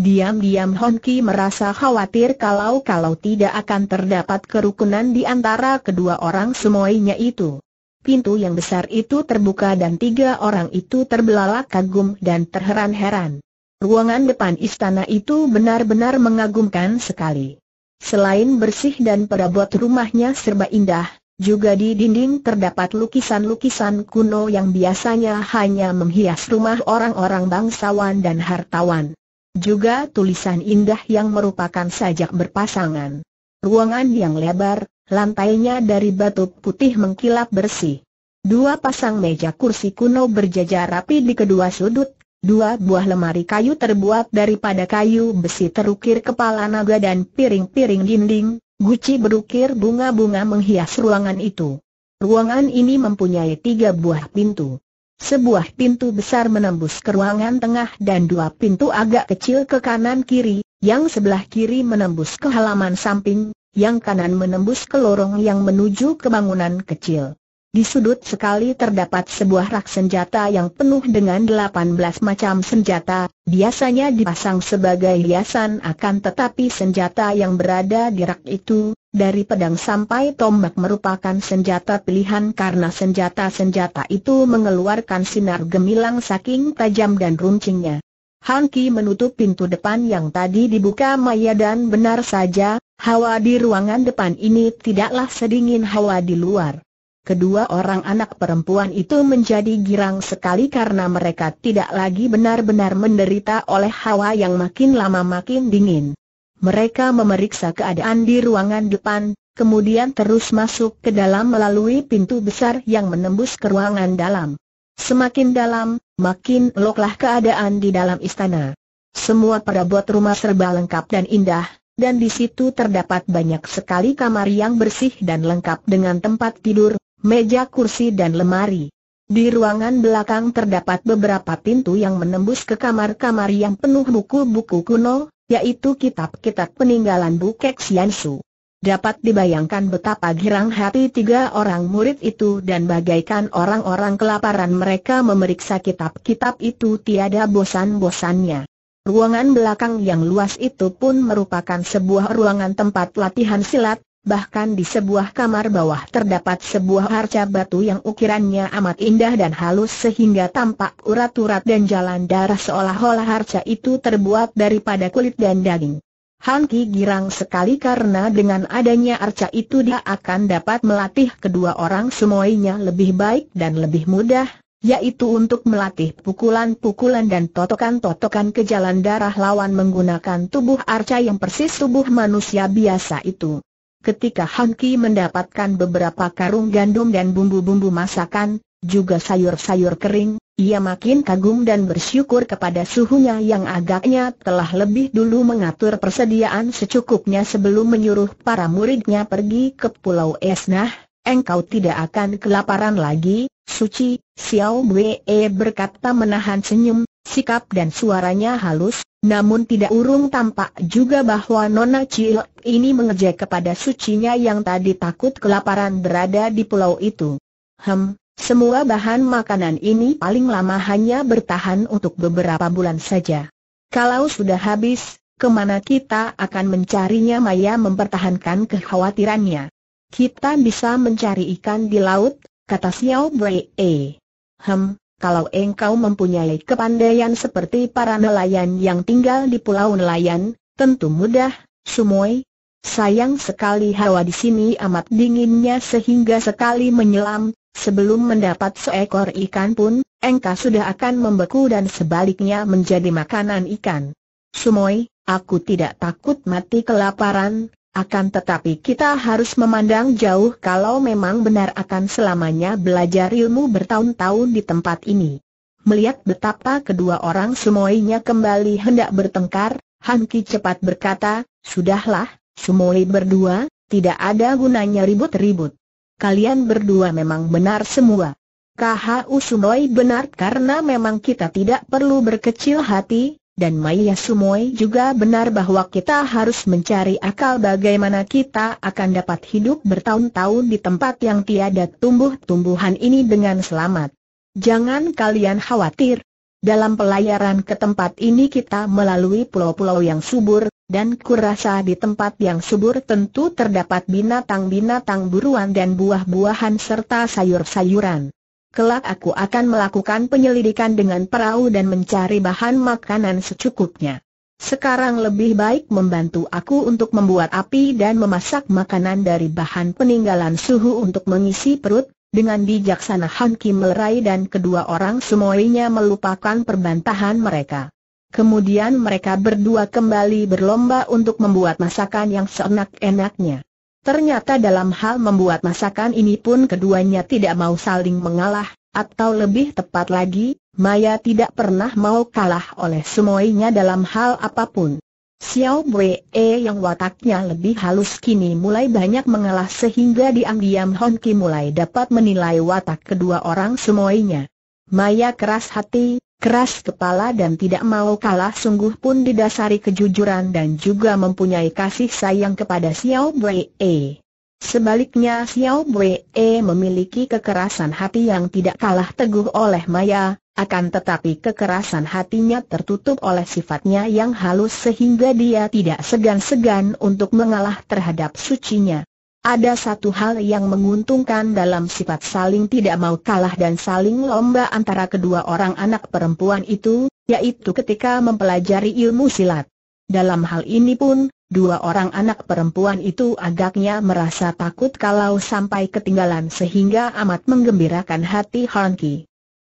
Diam-diam Honki merasa khawatir kalau-kalau tidak akan terdapat kerukunan di antara kedua orang semuanya itu. Pintu yang besar itu terbuka dan tiga orang itu terbelalak kagum dan terheran-heran. Ruangan depan istana itu benar-benar mengagumkan sekali. Selain bersih dan perabot rumahnya serba indah, juga di dinding terdapat lukisan-lukisan kuno yang biasanya hanya menghias rumah orang-orang bangsawan dan hartawan. Juga tulisan indah yang merupakan sajak berpasangan. Ruangan yang lebar, lantainya dari batu putih mengkilap bersih. Dua pasang meja kursi kuno berjajar rapi di kedua sudut, dua buah lemari kayu terbuat daripada kayu besi terukir kepala naga dan piring-piring dinding, guci berukir bunga-bunga menghias ruangan itu. Ruangan ini mempunyai tiga buah pintu. Sebuah pintu besar menembus ke ruangan tengah dan dua pintu agak kecil ke kanan kiri, yang sebelah kiri menembus ke halaman samping, yang kanan menembus ke lorong yang menuju ke bangunan kecil. Di sudut sekali terdapat sebuah rak senjata yang penuh dengan 18 macam senjata, biasanya dipasang sebagai hiasan akan tetapi senjata yang berada di rak itu, dari pedang sampai tombak merupakan senjata pilihan karena senjata-senjata itu mengeluarkan sinar gemilang saking tajam dan runcingnya. Han Ki menutup pintu depan yang tadi dibuka Maya dan benar saja, hawa di ruangan depan ini tidaklah sedingin hawa di luar. Kedua orang anak perempuan itu menjadi girang sekali karena mereka tidak lagi benar-benar menderita oleh hawa yang makin lama makin dingin. Mereka memeriksa keadaan di ruangan depan, kemudian terus masuk ke dalam melalui pintu besar yang menembus ke ruangan dalam. Semakin dalam, makin loklah keadaan di dalam istana. Semua perabot rumah serba lengkap dan indah, dan di situ terdapat banyak sekali kamar yang bersih dan lengkap dengan tempat tidur, meja kursi dan lemari. Di ruangan belakang terdapat beberapa pintu yang menembus ke kamar-kamar yang penuh buku-buku kuno, yaitu kitab-kitab peninggalan Bukek Siansu. Dapat dibayangkan betapa girang hati tiga orang murid itu dan bagaikan orang-orang kelaparan mereka memeriksa kitab-kitab itu tiada bosan-bosannya. Ruangan belakang yang luas itu pun merupakan sebuah ruangan tempat latihan silat, bahkan di sebuah kamar bawah terdapat sebuah harca batu yang ukirannya amat indah dan halus sehingga tampak urat-urat dan jalan darah seolah-olah harca itu terbuat daripada kulit dan daging. Han Ki girang sekali karena dengan adanya arca itu dia akan dapat melatih kedua orang semuanya lebih baik dan lebih mudah, yaitu untuk melatih pukulan-pukulan dan totokan-totokan ke jalan darah lawan menggunakan tubuh arca yang persis tubuh manusia biasa itu. Ketika Han Ki mendapatkan beberapa karung gandum dan bumbu-bumbu masakan, juga sayur-sayur kering, ia makin kagum dan bersyukur kepada suhunya yang agaknya telah lebih dulu mengatur persediaan secukupnya sebelum menyuruh para muridnya pergi ke Pulau Esnah, engkau tidak akan kelaparan lagi, suci, Xiao Wei berkata menahan senyum, sikap dan suaranya halus, namun tidak urung tampak juga bahwa Nona Cil ini mengejek kepada sucinya yang tadi takut kelaparan berada di pulau itu. Hem, semua bahan makanan ini paling lama hanya bertahan untuk beberapa bulan saja. Kalau sudah habis, kemana kita akan mencarinya Maya mempertahankan kekhawatirannya. Kita bisa mencari ikan di laut, kata Xiao Brei. Hem, kalau engkau mempunyai kepandaian seperti para nelayan yang tinggal di pulau nelayan, tentu mudah, Sumoy, Sayang sekali hawa di sini amat dinginnya sehingga sekali menyelam, sebelum mendapat seekor ikan pun, engkau sudah akan membeku dan sebaliknya menjadi makanan ikan. Sumoi, aku tidak takut mati kelaparan, akan tetapi kita harus memandang jauh kalau memang benar akan selamanya belajar ilmu bertahun-tahun di tempat ini. Melihat betapa kedua orang semuanya kembali hendak bertengkar, Han cepat berkata, Sudahlah, Sumoi berdua, tidak ada gunanya ribut-ribut. Kalian berdua memang benar semua. KHU Sumoi benar karena memang kita tidak perlu berkecil hati, dan Maya Sumoi juga benar bahwa kita harus mencari akal bagaimana kita akan dapat hidup bertahun-tahun di tempat yang tiada tumbuh-tumbuhan ini dengan selamat. Jangan kalian khawatir. Dalam pelayaran ke tempat ini kita melalui pulau-pulau yang subur, dan kurasa di tempat yang subur tentu terdapat binatang-binatang buruan dan buah-buahan serta sayur-sayuran. Kelak aku akan melakukan penyelidikan dengan perahu dan mencari bahan makanan secukupnya. Sekarang lebih baik membantu aku untuk membuat api dan memasak makanan dari bahan peninggalan suhu untuk mengisi perut, dengan bijaksana Han Kim melerai dan kedua orang semuanya melupakan perbantahan mereka. Kemudian mereka berdua kembali berlomba untuk membuat masakan yang seenak-enaknya. Ternyata dalam hal membuat masakan ini pun keduanya tidak mau saling mengalah, atau lebih tepat lagi, Maya tidak pernah mau kalah oleh semuanya dalam hal apapun. Xiao Bwe yang wataknya lebih halus kini mulai banyak mengalah sehingga diam-diam Hon Ki mulai dapat menilai watak kedua orang semuanya. Maya keras hati, keras kepala dan tidak mau kalah sungguh pun didasari kejujuran dan juga mempunyai kasih sayang kepada Xiao Wei. Sebaliknya Xiao Wei memiliki kekerasan hati yang tidak kalah teguh oleh Maya, akan tetapi kekerasan hatinya tertutup oleh sifatnya yang halus sehingga dia tidak segan-segan untuk mengalah terhadap sucinya. Ada satu hal yang menguntungkan dalam sifat saling tidak mau kalah dan saling lomba antara kedua orang anak perempuan itu, yaitu ketika mempelajari ilmu silat. Dalam hal ini pun, dua orang anak perempuan itu agaknya merasa takut kalau sampai ketinggalan sehingga amat menggembirakan hati Han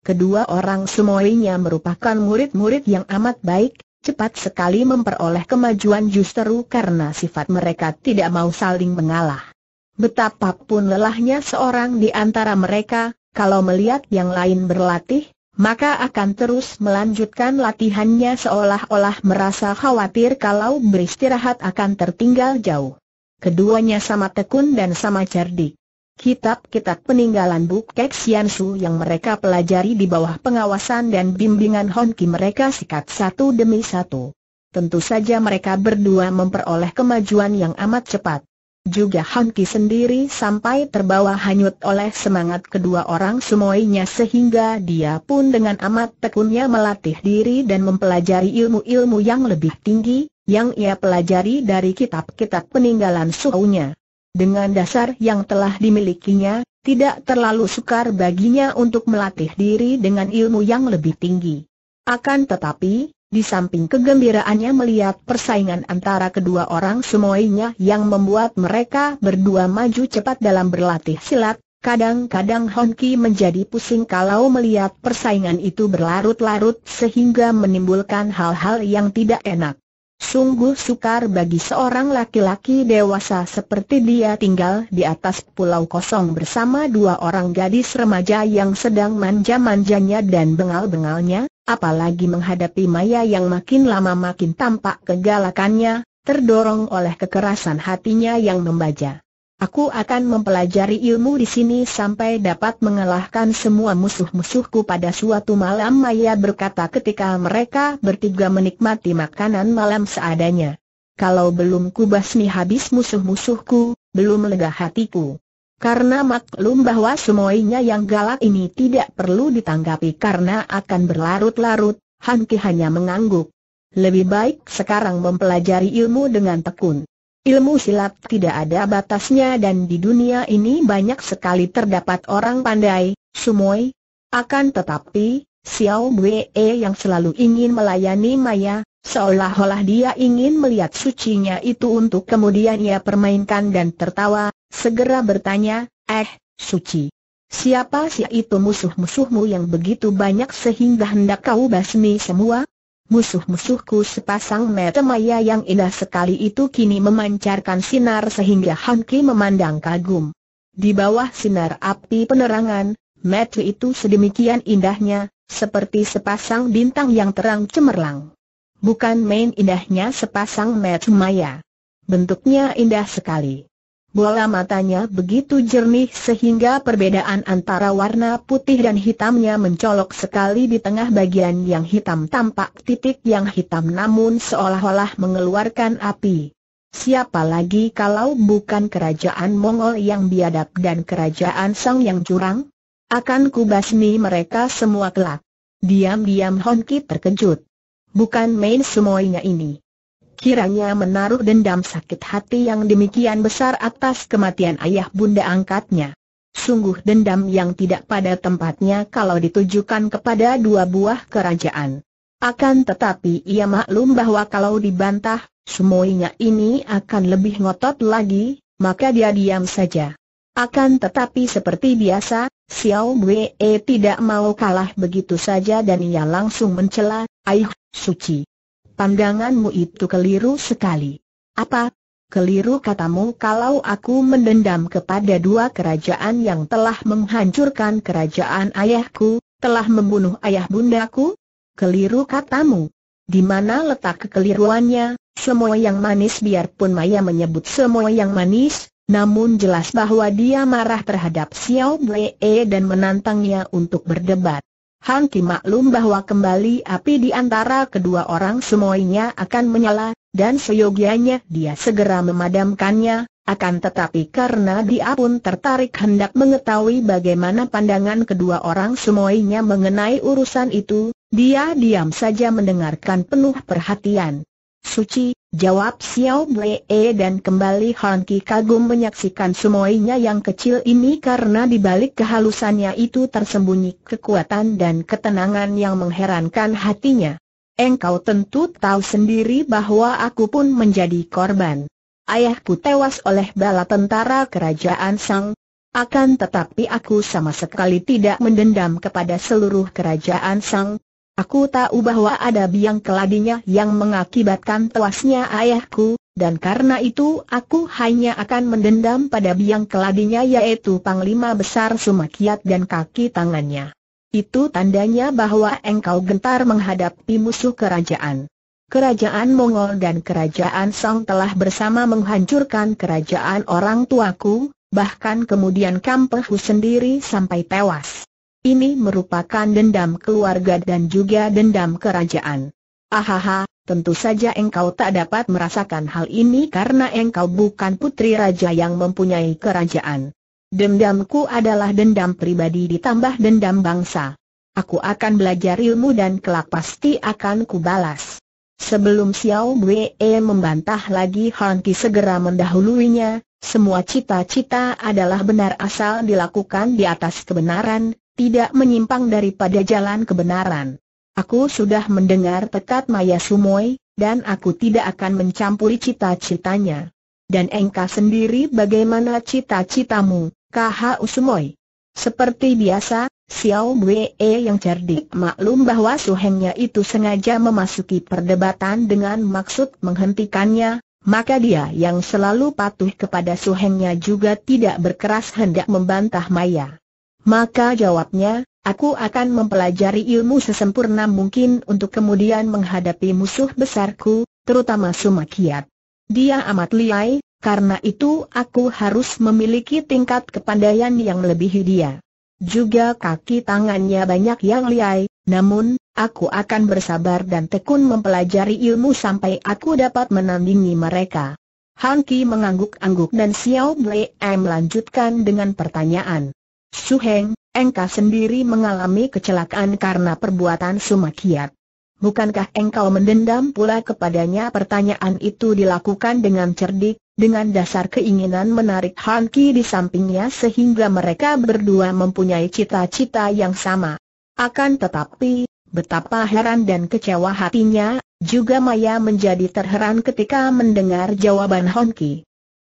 Kedua orang semuanya merupakan murid-murid yang amat baik, cepat sekali memperoleh kemajuan justru karena sifat mereka tidak mau saling mengalah. Betapapun lelahnya seorang di antara mereka, kalau melihat yang lain berlatih, maka akan terus melanjutkan latihannya seolah-olah merasa khawatir kalau beristirahat akan tertinggal jauh. Keduanya sama tekun dan sama cerdik. Kitab-kitab peninggalan Sian Su yang mereka pelajari di bawah pengawasan dan bimbingan Honki mereka sikat satu demi satu. Tentu saja mereka berdua memperoleh kemajuan yang amat cepat. Juga Ki sendiri sampai terbawa hanyut oleh semangat kedua orang semuanya sehingga dia pun dengan amat tekunnya melatih diri dan mempelajari ilmu-ilmu yang lebih tinggi, yang ia pelajari dari kitab-kitab peninggalan suhunya. Dengan dasar yang telah dimilikinya, tidak terlalu sukar baginya untuk melatih diri dengan ilmu yang lebih tinggi. Akan tetapi, di samping kegembiraannya melihat persaingan antara kedua orang semuanya yang membuat mereka berdua maju cepat dalam berlatih silat, kadang-kadang Honki menjadi pusing kalau melihat persaingan itu berlarut-larut sehingga menimbulkan hal-hal yang tidak enak. Sungguh sukar bagi seorang laki-laki dewasa seperti dia tinggal di atas pulau kosong bersama dua orang gadis remaja yang sedang manja-manjanya dan bengal-bengalnya, apalagi menghadapi Maya yang makin lama makin tampak kegalakannya, terdorong oleh kekerasan hatinya yang membaca. Aku akan mempelajari ilmu di sini sampai dapat mengalahkan semua musuh-musuhku pada suatu malam Maya berkata ketika mereka bertiga menikmati makanan malam seadanya. Kalau belum kubasmi habis musuh-musuhku, belum lega hatiku. Karena maklum bahwa semuanya yang galak ini tidak perlu ditanggapi karena akan berlarut-larut, Han Ki hanya mengangguk. Lebih baik sekarang mempelajari ilmu dengan tekun. Ilmu silat tidak ada batasnya dan di dunia ini banyak sekali terdapat orang pandai, sumoy. Akan tetapi, Xiao Wei yang selalu ingin melayani Maya, seolah-olah dia ingin melihat sucinya itu untuk kemudian ia permainkan dan tertawa, segera bertanya, eh, suci. Siapa sih itu musuh-musuhmu yang begitu banyak sehingga hendak kau basmi semua? Musuh-musuhku sepasang mata maya yang indah sekali itu kini memancarkan sinar sehingga Ki memandang kagum. Di bawah sinar api penerangan, mata itu sedemikian indahnya, seperti sepasang bintang yang terang cemerlang. Bukan main indahnya sepasang mata maya. Bentuknya indah sekali. Bola matanya begitu jernih sehingga perbedaan antara warna putih dan hitamnya mencolok sekali di tengah bagian yang hitam tampak titik yang hitam namun seolah-olah mengeluarkan api. Siapa lagi kalau bukan kerajaan Mongol yang biadab dan kerajaan Song yang curang? Akan kubasmi mereka semua kelak. Diam-diam Honki terkejut. Bukan main semuanya ini kiranya menaruh dendam sakit hati yang demikian besar atas kematian ayah bunda angkatnya. Sungguh dendam yang tidak pada tempatnya kalau ditujukan kepada dua buah kerajaan. Akan tetapi ia maklum bahwa kalau dibantah, semuanya ini akan lebih ngotot lagi, maka dia diam saja. Akan tetapi seperti biasa, Xiao Wei tidak mau kalah begitu saja dan ia langsung mencela, Aih, suci. Pandanganmu itu keliru sekali. Apa? Keliru katamu kalau aku mendendam kepada dua kerajaan yang telah menghancurkan kerajaan ayahku, telah membunuh ayah bundaku? Keliru katamu. Di mana letak kekeliruannya? Semua yang manis biarpun Maya menyebut semua yang manis, namun jelas bahwa dia marah terhadap Xiao Wei dan menantangnya untuk berdebat. Hang Ki maklum bahwa kembali api di antara kedua orang semuanya akan menyala, dan seyogianya dia segera memadamkannya, akan tetapi karena dia pun tertarik hendak mengetahui bagaimana pandangan kedua orang semuanya mengenai urusan itu, dia diam saja mendengarkan penuh perhatian. Suci, jawab Xiao Blee e dan kembali Han Ki kagum menyaksikan semuanya yang kecil ini karena di balik kehalusannya itu tersembunyi kekuatan dan ketenangan yang mengherankan hatinya. Engkau tentu tahu sendiri bahwa aku pun menjadi korban. Ayahku tewas oleh bala tentara kerajaan Sang. Akan tetapi aku sama sekali tidak mendendam kepada seluruh kerajaan Sang, Aku tahu bahwa ada biang keladinya yang mengakibatkan tewasnya ayahku, dan karena itu aku hanya akan mendendam pada biang keladinya yaitu Panglima Besar Sumakiat dan kaki tangannya. Itu tandanya bahwa engkau gentar menghadapi musuh kerajaan. Kerajaan Mongol dan kerajaan Song telah bersama menghancurkan kerajaan orang tuaku, bahkan kemudian Kampehu sendiri sampai tewas. Ini merupakan dendam keluarga dan juga dendam kerajaan. Ahaha, tentu saja engkau tak dapat merasakan hal ini karena engkau bukan putri raja yang mempunyai kerajaan. Dendamku adalah dendam pribadi ditambah dendam bangsa. Aku akan belajar ilmu dan kelak pasti akan kubalas. Sebelum Xiao Wei membantah lagi Han Ki segera mendahuluinya, semua cita-cita adalah benar asal dilakukan di atas kebenaran, tidak menyimpang daripada jalan kebenaran. Aku sudah mendengar tekad Maya Sumoy, dan aku tidak akan mencampuri cita-citanya. Dan engkau sendiri bagaimana cita-citamu, KH Usumoy? Seperti biasa, Xiao Wei yang cerdik maklum bahwa suhengnya itu sengaja memasuki perdebatan dengan maksud menghentikannya, maka dia yang selalu patuh kepada suhengnya juga tidak berkeras hendak membantah Maya. Maka jawabnya, aku akan mempelajari ilmu sesempurna mungkin untuk kemudian menghadapi musuh besarku, terutama Sumakiat. Dia amat liai, karena itu aku harus memiliki tingkat kepandaian yang lebih dia. Juga kaki tangannya banyak yang liai, namun, aku akan bersabar dan tekun mempelajari ilmu sampai aku dapat menandingi mereka. Han mengangguk-angguk dan Xiao Blei melanjutkan dengan pertanyaan. Su engkau sendiri mengalami kecelakaan karena perbuatan Sumakiat. Bukankah engkau mendendam pula kepadanya pertanyaan itu dilakukan dengan cerdik, dengan dasar keinginan menarik Han di sampingnya sehingga mereka berdua mempunyai cita-cita yang sama. Akan tetapi, betapa heran dan kecewa hatinya, juga Maya menjadi terheran ketika mendengar jawaban Hon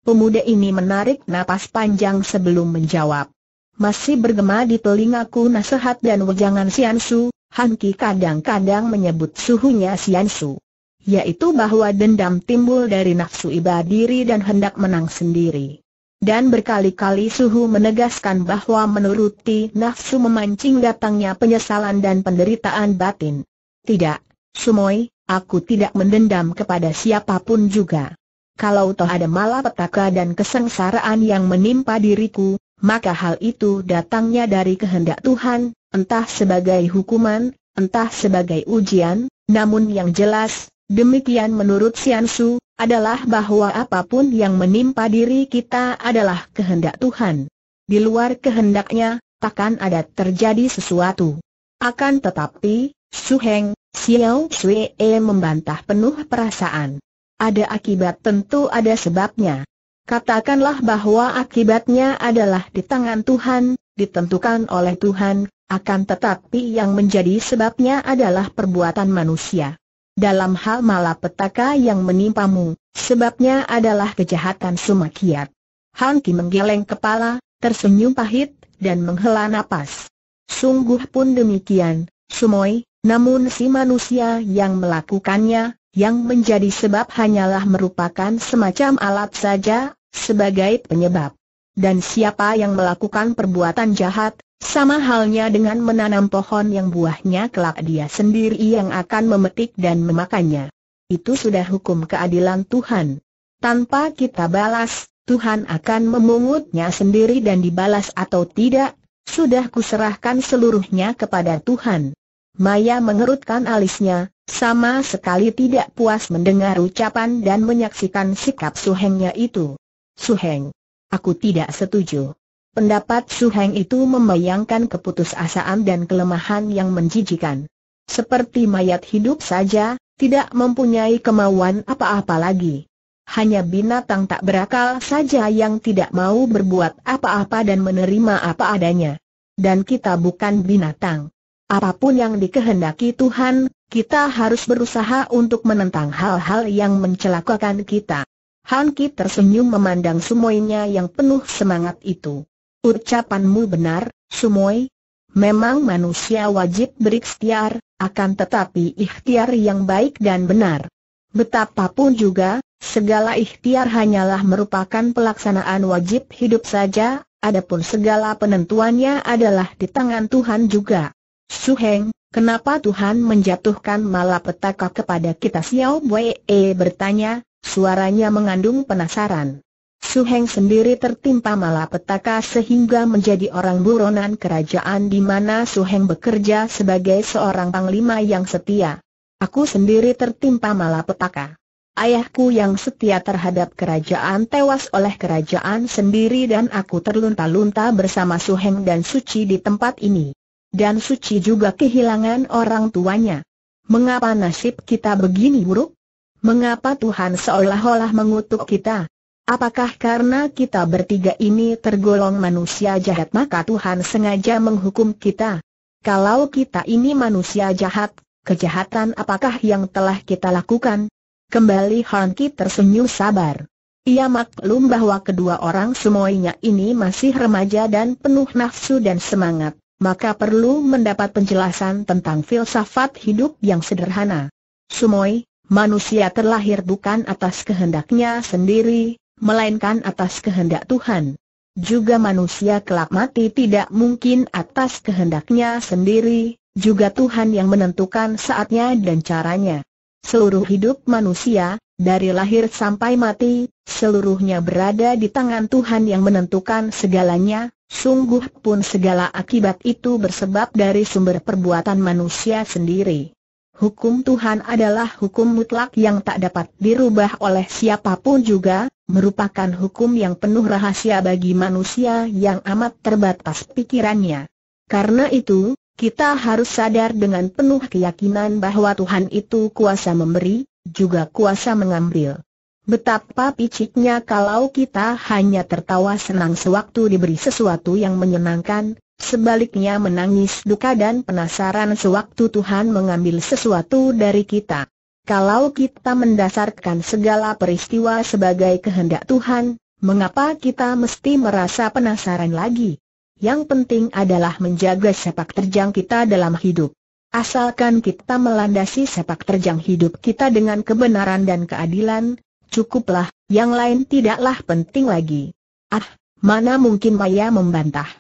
Pemuda ini menarik napas panjang sebelum menjawab masih bergema di telingaku nasihat dan wejangan Sian Su, Han Ki kadang-kadang menyebut suhunya Sian Su. Yaitu bahwa dendam timbul dari nafsu iba diri dan hendak menang sendiri. Dan berkali-kali Suhu menegaskan bahwa menuruti nafsu memancing datangnya penyesalan dan penderitaan batin. Tidak, Sumoy, aku tidak mendendam kepada siapapun juga. Kalau toh ada malapetaka dan kesengsaraan yang menimpa diriku, maka hal itu datangnya dari kehendak Tuhan, entah sebagai hukuman, entah sebagai ujian, namun yang jelas, demikian menurut Siansu, adalah bahwa apapun yang menimpa diri kita adalah kehendak Tuhan. Di luar kehendaknya, takkan ada terjadi sesuatu. Akan tetapi, Su Heng, Xiao Sue membantah penuh perasaan. Ada akibat tentu ada sebabnya. Katakanlah bahwa akibatnya adalah di tangan Tuhan, ditentukan oleh Tuhan, akan tetapi yang menjadi sebabnya adalah perbuatan manusia. Dalam hal malapetaka yang menimpamu, sebabnya adalah kejahatan Sumakiat. Han menggeleng kepala, tersenyum pahit, dan menghela napas. Sungguh pun demikian, Sumoi, namun si manusia yang melakukannya, yang menjadi sebab hanyalah merupakan semacam alat saja, sebagai penyebab. Dan siapa yang melakukan perbuatan jahat, sama halnya dengan menanam pohon yang buahnya kelak dia sendiri yang akan memetik dan memakannya. Itu sudah hukum keadilan Tuhan. Tanpa kita balas, Tuhan akan memungutnya sendiri dan dibalas atau tidak, sudah kuserahkan seluruhnya kepada Tuhan. Maya mengerutkan alisnya, sama sekali tidak puas mendengar ucapan dan menyaksikan sikap Suhengnya itu. Suheng, aku tidak setuju. Pendapat Suheng itu membayangkan keputusasaan dan kelemahan yang menjijikan. Seperti mayat hidup saja, tidak mempunyai kemauan apa-apa lagi. Hanya binatang tak berakal saja yang tidak mau berbuat apa-apa dan menerima apa adanya. Dan kita bukan binatang. Apapun yang dikehendaki Tuhan, kita harus berusaha untuk menentang hal-hal yang mencelakakan kita. Han Ki tersenyum memandang Sumoynya yang penuh semangat itu. Ucapanmu benar, Sumoy. Memang manusia wajib berikhtiar, akan tetapi ikhtiar yang baik dan benar. Betapapun juga, segala ikhtiar hanyalah merupakan pelaksanaan wajib hidup saja, adapun segala penentuannya adalah di tangan Tuhan juga. Suheng, kenapa Tuhan menjatuhkan malapetaka kepada kita Xiao Wei e bertanya, suaranya mengandung penasaran. Suheng sendiri tertimpa malapetaka sehingga menjadi orang buronan kerajaan di mana Suheng bekerja sebagai seorang panglima yang setia. Aku sendiri tertimpa malapetaka. Ayahku yang setia terhadap kerajaan tewas oleh kerajaan sendiri dan aku terlunta-lunta bersama Suheng dan Suci di tempat ini dan Suci juga kehilangan orang tuanya. Mengapa nasib kita begini buruk? Mengapa Tuhan seolah-olah mengutuk kita? Apakah karena kita bertiga ini tergolong manusia jahat maka Tuhan sengaja menghukum kita? Kalau kita ini manusia jahat, kejahatan apakah yang telah kita lakukan? Kembali Hanki tersenyum sabar. Ia maklum bahwa kedua orang semuanya ini masih remaja dan penuh nafsu dan semangat maka perlu mendapat penjelasan tentang filsafat hidup yang sederhana. Sumoi, manusia terlahir bukan atas kehendaknya sendiri, melainkan atas kehendak Tuhan. Juga manusia kelak mati tidak mungkin atas kehendaknya sendiri, juga Tuhan yang menentukan saatnya dan caranya. Seluruh hidup manusia, dari lahir sampai mati, seluruhnya berada di tangan Tuhan yang menentukan segalanya, Sungguh pun segala akibat itu bersebab dari sumber perbuatan manusia sendiri. Hukum Tuhan adalah hukum mutlak yang tak dapat dirubah oleh siapapun juga, merupakan hukum yang penuh rahasia bagi manusia yang amat terbatas pikirannya. Karena itu, kita harus sadar dengan penuh keyakinan bahwa Tuhan itu kuasa memberi, juga kuasa mengambil. Betapa piciknya kalau kita hanya tertawa senang sewaktu diberi sesuatu yang menyenangkan, sebaliknya menangis duka dan penasaran sewaktu Tuhan mengambil sesuatu dari kita. Kalau kita mendasarkan segala peristiwa sebagai kehendak Tuhan, mengapa kita mesti merasa penasaran lagi? Yang penting adalah menjaga sepak terjang kita dalam hidup. Asalkan kita melandasi sepak terjang hidup kita dengan kebenaran dan keadilan, Cukuplah, yang lain tidaklah penting lagi. Ah, mana mungkin Maya membantah.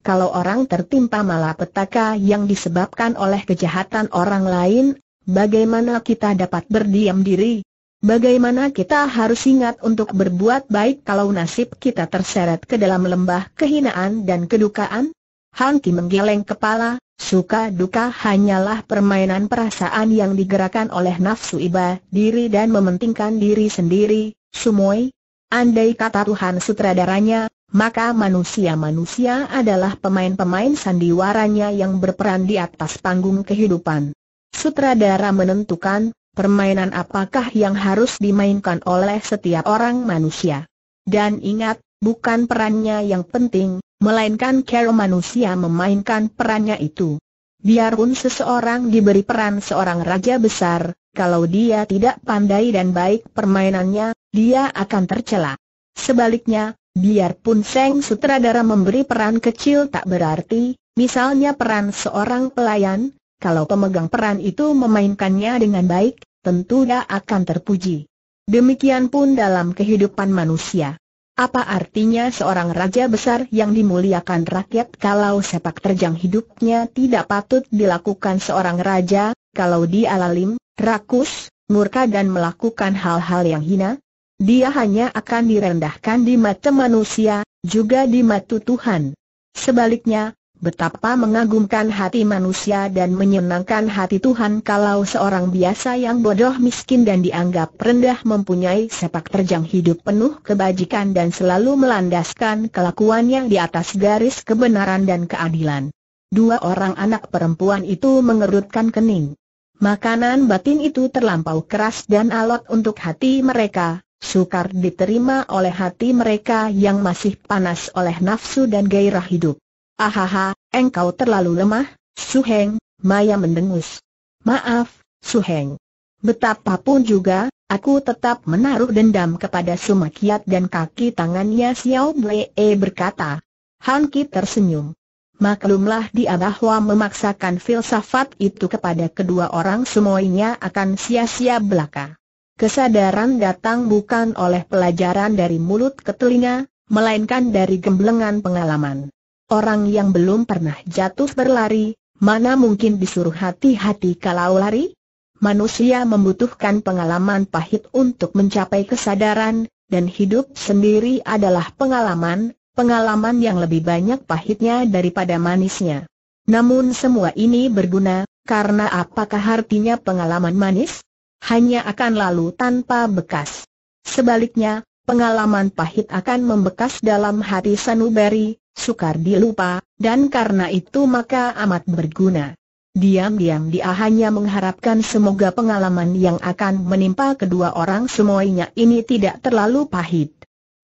Kalau orang tertimpa malapetaka yang disebabkan oleh kejahatan orang lain, bagaimana kita dapat berdiam diri? Bagaimana kita harus ingat untuk berbuat baik kalau nasib kita terseret ke dalam lembah kehinaan dan kedukaan? Hanki menggeleng kepala, Suka duka hanyalah permainan perasaan yang digerakkan oleh nafsu iba diri dan mementingkan diri sendiri, Sumoy, Andai kata Tuhan sutradaranya, maka manusia-manusia adalah pemain-pemain sandiwaranya yang berperan di atas panggung kehidupan. Sutradara menentukan, permainan apakah yang harus dimainkan oleh setiap orang manusia. Dan ingat, bukan perannya yang penting, melainkan cara manusia memainkan perannya itu. Biarpun seseorang diberi peran seorang raja besar, kalau dia tidak pandai dan baik permainannya, dia akan tercela. Sebaliknya, biarpun Seng Sutradara memberi peran kecil tak berarti, misalnya peran seorang pelayan, kalau pemegang peran itu memainkannya dengan baik, tentu dia akan terpuji. Demikian pun dalam kehidupan manusia. Apa artinya seorang raja besar yang dimuliakan rakyat kalau sepak terjang hidupnya tidak patut dilakukan seorang raja, kalau dia lalim, rakus, murka dan melakukan hal-hal yang hina? Dia hanya akan direndahkan di mata manusia, juga di mata Tuhan. Sebaliknya, Betapa mengagumkan hati manusia dan menyenangkan hati Tuhan kalau seorang biasa yang bodoh miskin dan dianggap rendah mempunyai sepak terjang hidup penuh kebajikan dan selalu melandaskan kelakuannya di atas garis kebenaran dan keadilan. Dua orang anak perempuan itu mengerutkan kening. Makanan batin itu terlampau keras dan alot untuk hati mereka, sukar diterima oleh hati mereka yang masih panas oleh nafsu dan gairah hidup. Ahaha, engkau terlalu lemah, Su Heng. Maya mendengus. Maaf, Su Heng. Betapapun juga, aku tetap menaruh dendam kepada Sumakiat dan kaki tangannya Xiao Blee e berkata. Han Ki tersenyum. Maklumlah dia bahwa memaksakan filsafat itu kepada kedua orang semuanya akan sia-sia belaka. Kesadaran datang bukan oleh pelajaran dari mulut ke telinga, melainkan dari gemblengan pengalaman. Orang yang belum pernah jatuh berlari, mana mungkin disuruh hati-hati kalau lari? Manusia membutuhkan pengalaman pahit untuk mencapai kesadaran, dan hidup sendiri adalah pengalaman, pengalaman yang lebih banyak pahitnya daripada manisnya. Namun semua ini berguna, karena apakah artinya pengalaman manis? Hanya akan lalu tanpa bekas. Sebaliknya, pengalaman pahit akan membekas dalam hati Sanubari, sukar dilupa, dan karena itu maka amat berguna. Diam-diam dia hanya mengharapkan semoga pengalaman yang akan menimpa kedua orang semuanya ini tidak terlalu pahit.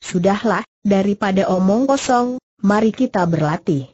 Sudahlah, daripada omong kosong, mari kita berlatih.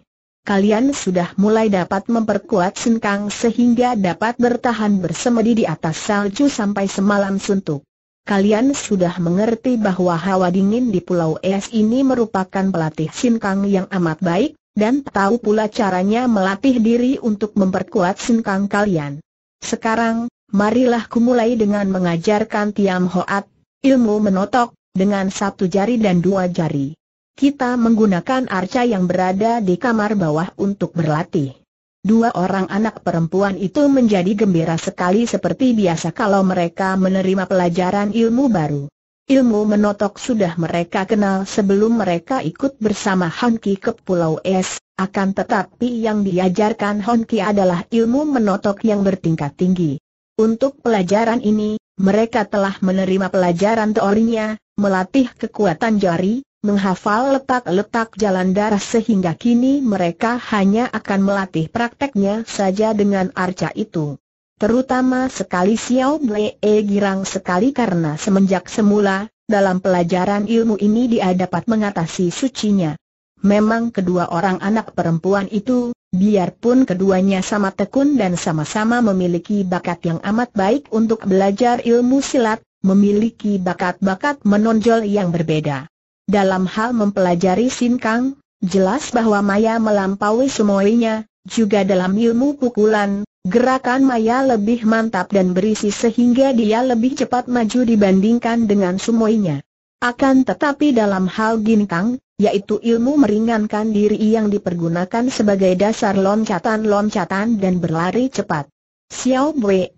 Kalian sudah mulai dapat memperkuat sengkang sehingga dapat bertahan bersemedi di atas salju sampai semalam suntuk. Kalian sudah mengerti bahwa hawa dingin di Pulau Es ini merupakan pelatih sinkang yang amat baik, dan tahu pula caranya melatih diri untuk memperkuat sinkang kalian. Sekarang, marilah kumulai dengan mengajarkan Tiam Hoat, ilmu menotok, dengan satu jari dan dua jari. Kita menggunakan arca yang berada di kamar bawah untuk berlatih. Dua orang anak perempuan itu menjadi gembira sekali seperti biasa kalau mereka menerima pelajaran ilmu baru. Ilmu menotok sudah mereka kenal sebelum mereka ikut bersama Honki ke Pulau Es, akan tetapi yang diajarkan Honki adalah ilmu menotok yang bertingkat tinggi. Untuk pelajaran ini, mereka telah menerima pelajaran teorinya, melatih kekuatan jari, menghafal letak-letak jalan darah sehingga kini mereka hanya akan melatih prakteknya saja dengan arca itu. Terutama sekali Xiao Blee e girang sekali karena semenjak semula, dalam pelajaran ilmu ini dia dapat mengatasi sucinya. Memang kedua orang anak perempuan itu, biarpun keduanya sama tekun dan sama-sama memiliki bakat yang amat baik untuk belajar ilmu silat, memiliki bakat-bakat menonjol yang berbeda. Dalam hal mempelajari sinkang, jelas bahwa Maya melampaui semuanya, juga dalam ilmu pukulan, gerakan Maya lebih mantap dan berisi sehingga dia lebih cepat maju dibandingkan dengan semuanya. Akan tetapi dalam hal gin kang, yaitu ilmu meringankan diri yang dipergunakan sebagai dasar loncatan-loncatan dan berlari cepat. Xiao Wei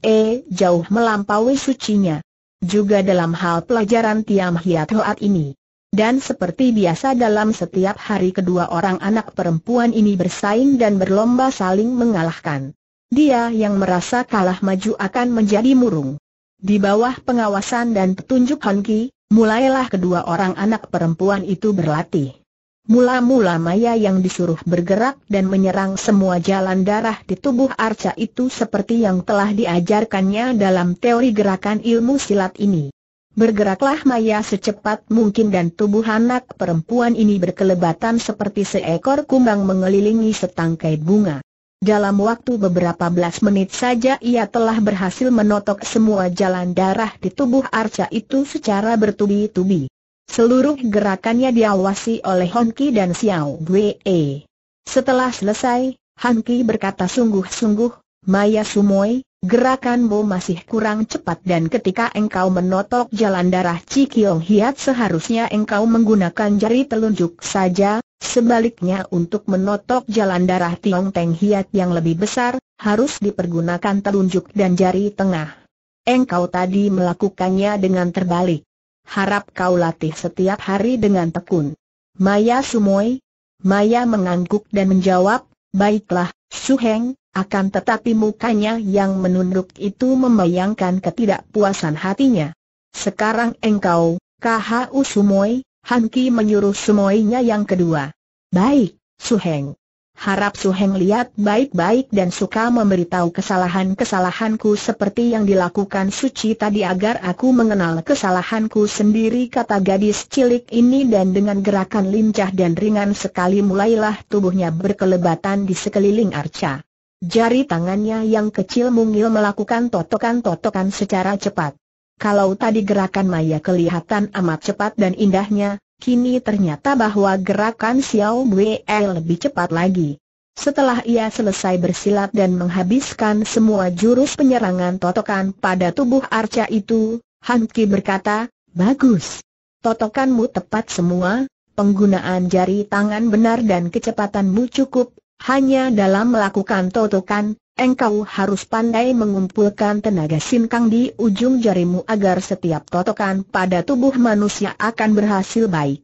jauh melampaui sucinya. Juga dalam hal pelajaran Tiam Hiat Hoat ini, dan seperti biasa dalam setiap hari kedua orang anak perempuan ini bersaing dan berlomba saling mengalahkan. Dia yang merasa kalah maju akan menjadi murung. Di bawah pengawasan dan petunjuk Ki, mulailah kedua orang anak perempuan itu berlatih. Mula-mula Maya yang disuruh bergerak dan menyerang semua jalan darah di tubuh Arca itu seperti yang telah diajarkannya dalam teori gerakan ilmu silat ini. Bergeraklah Maya secepat mungkin dan tubuh anak perempuan ini berkelebatan seperti seekor kumbang mengelilingi setangkai bunga. Dalam waktu beberapa belas menit saja ia telah berhasil menotok semua jalan darah di tubuh arca itu secara bertubi-tubi. Seluruh gerakannya diawasi oleh Honki dan Xiao Wei. Setelah selesai, Ki berkata sungguh-sungguh, Maya Sumoi, Gerakanmu masih kurang cepat dan ketika engkau menotok jalan darah Cikyong Hiat seharusnya engkau menggunakan jari telunjuk saja, sebaliknya untuk menotok jalan darah Tiong Teng Hiat yang lebih besar, harus dipergunakan telunjuk dan jari tengah. Engkau tadi melakukannya dengan terbalik. Harap kau latih setiap hari dengan tekun. Maya Sumoy? Maya mengangguk dan menjawab, baiklah, Suheng, akan tetapi mukanya yang menunduk itu membayangkan ketidakpuasan hatinya. Sekarang engkau, KHU Sumoy, Hanki menyuruh sumoinya yang kedua. Baik, Su Heng. Harap Su Heng lihat baik-baik dan suka memberitahu kesalahan-kesalahanku seperti yang dilakukan Suci tadi agar aku mengenal kesalahanku sendiri kata gadis cilik ini dan dengan gerakan lincah dan ringan sekali mulailah tubuhnya berkelebatan di sekeliling arca. Jari tangannya yang kecil mungil melakukan totokan-totokan secara cepat. Kalau tadi gerakan Maya kelihatan amat cepat dan indahnya, kini ternyata bahwa gerakan Xiao Wei lebih cepat lagi. Setelah ia selesai bersilat dan menghabiskan semua jurus penyerangan totokan pada tubuh arca itu, Han Ki berkata, Bagus. Totokanmu tepat semua, penggunaan jari tangan benar dan kecepatanmu cukup, hanya dalam melakukan totokan, engkau harus pandai mengumpulkan tenaga sinkang di ujung jarimu agar setiap totokan pada tubuh manusia akan berhasil baik.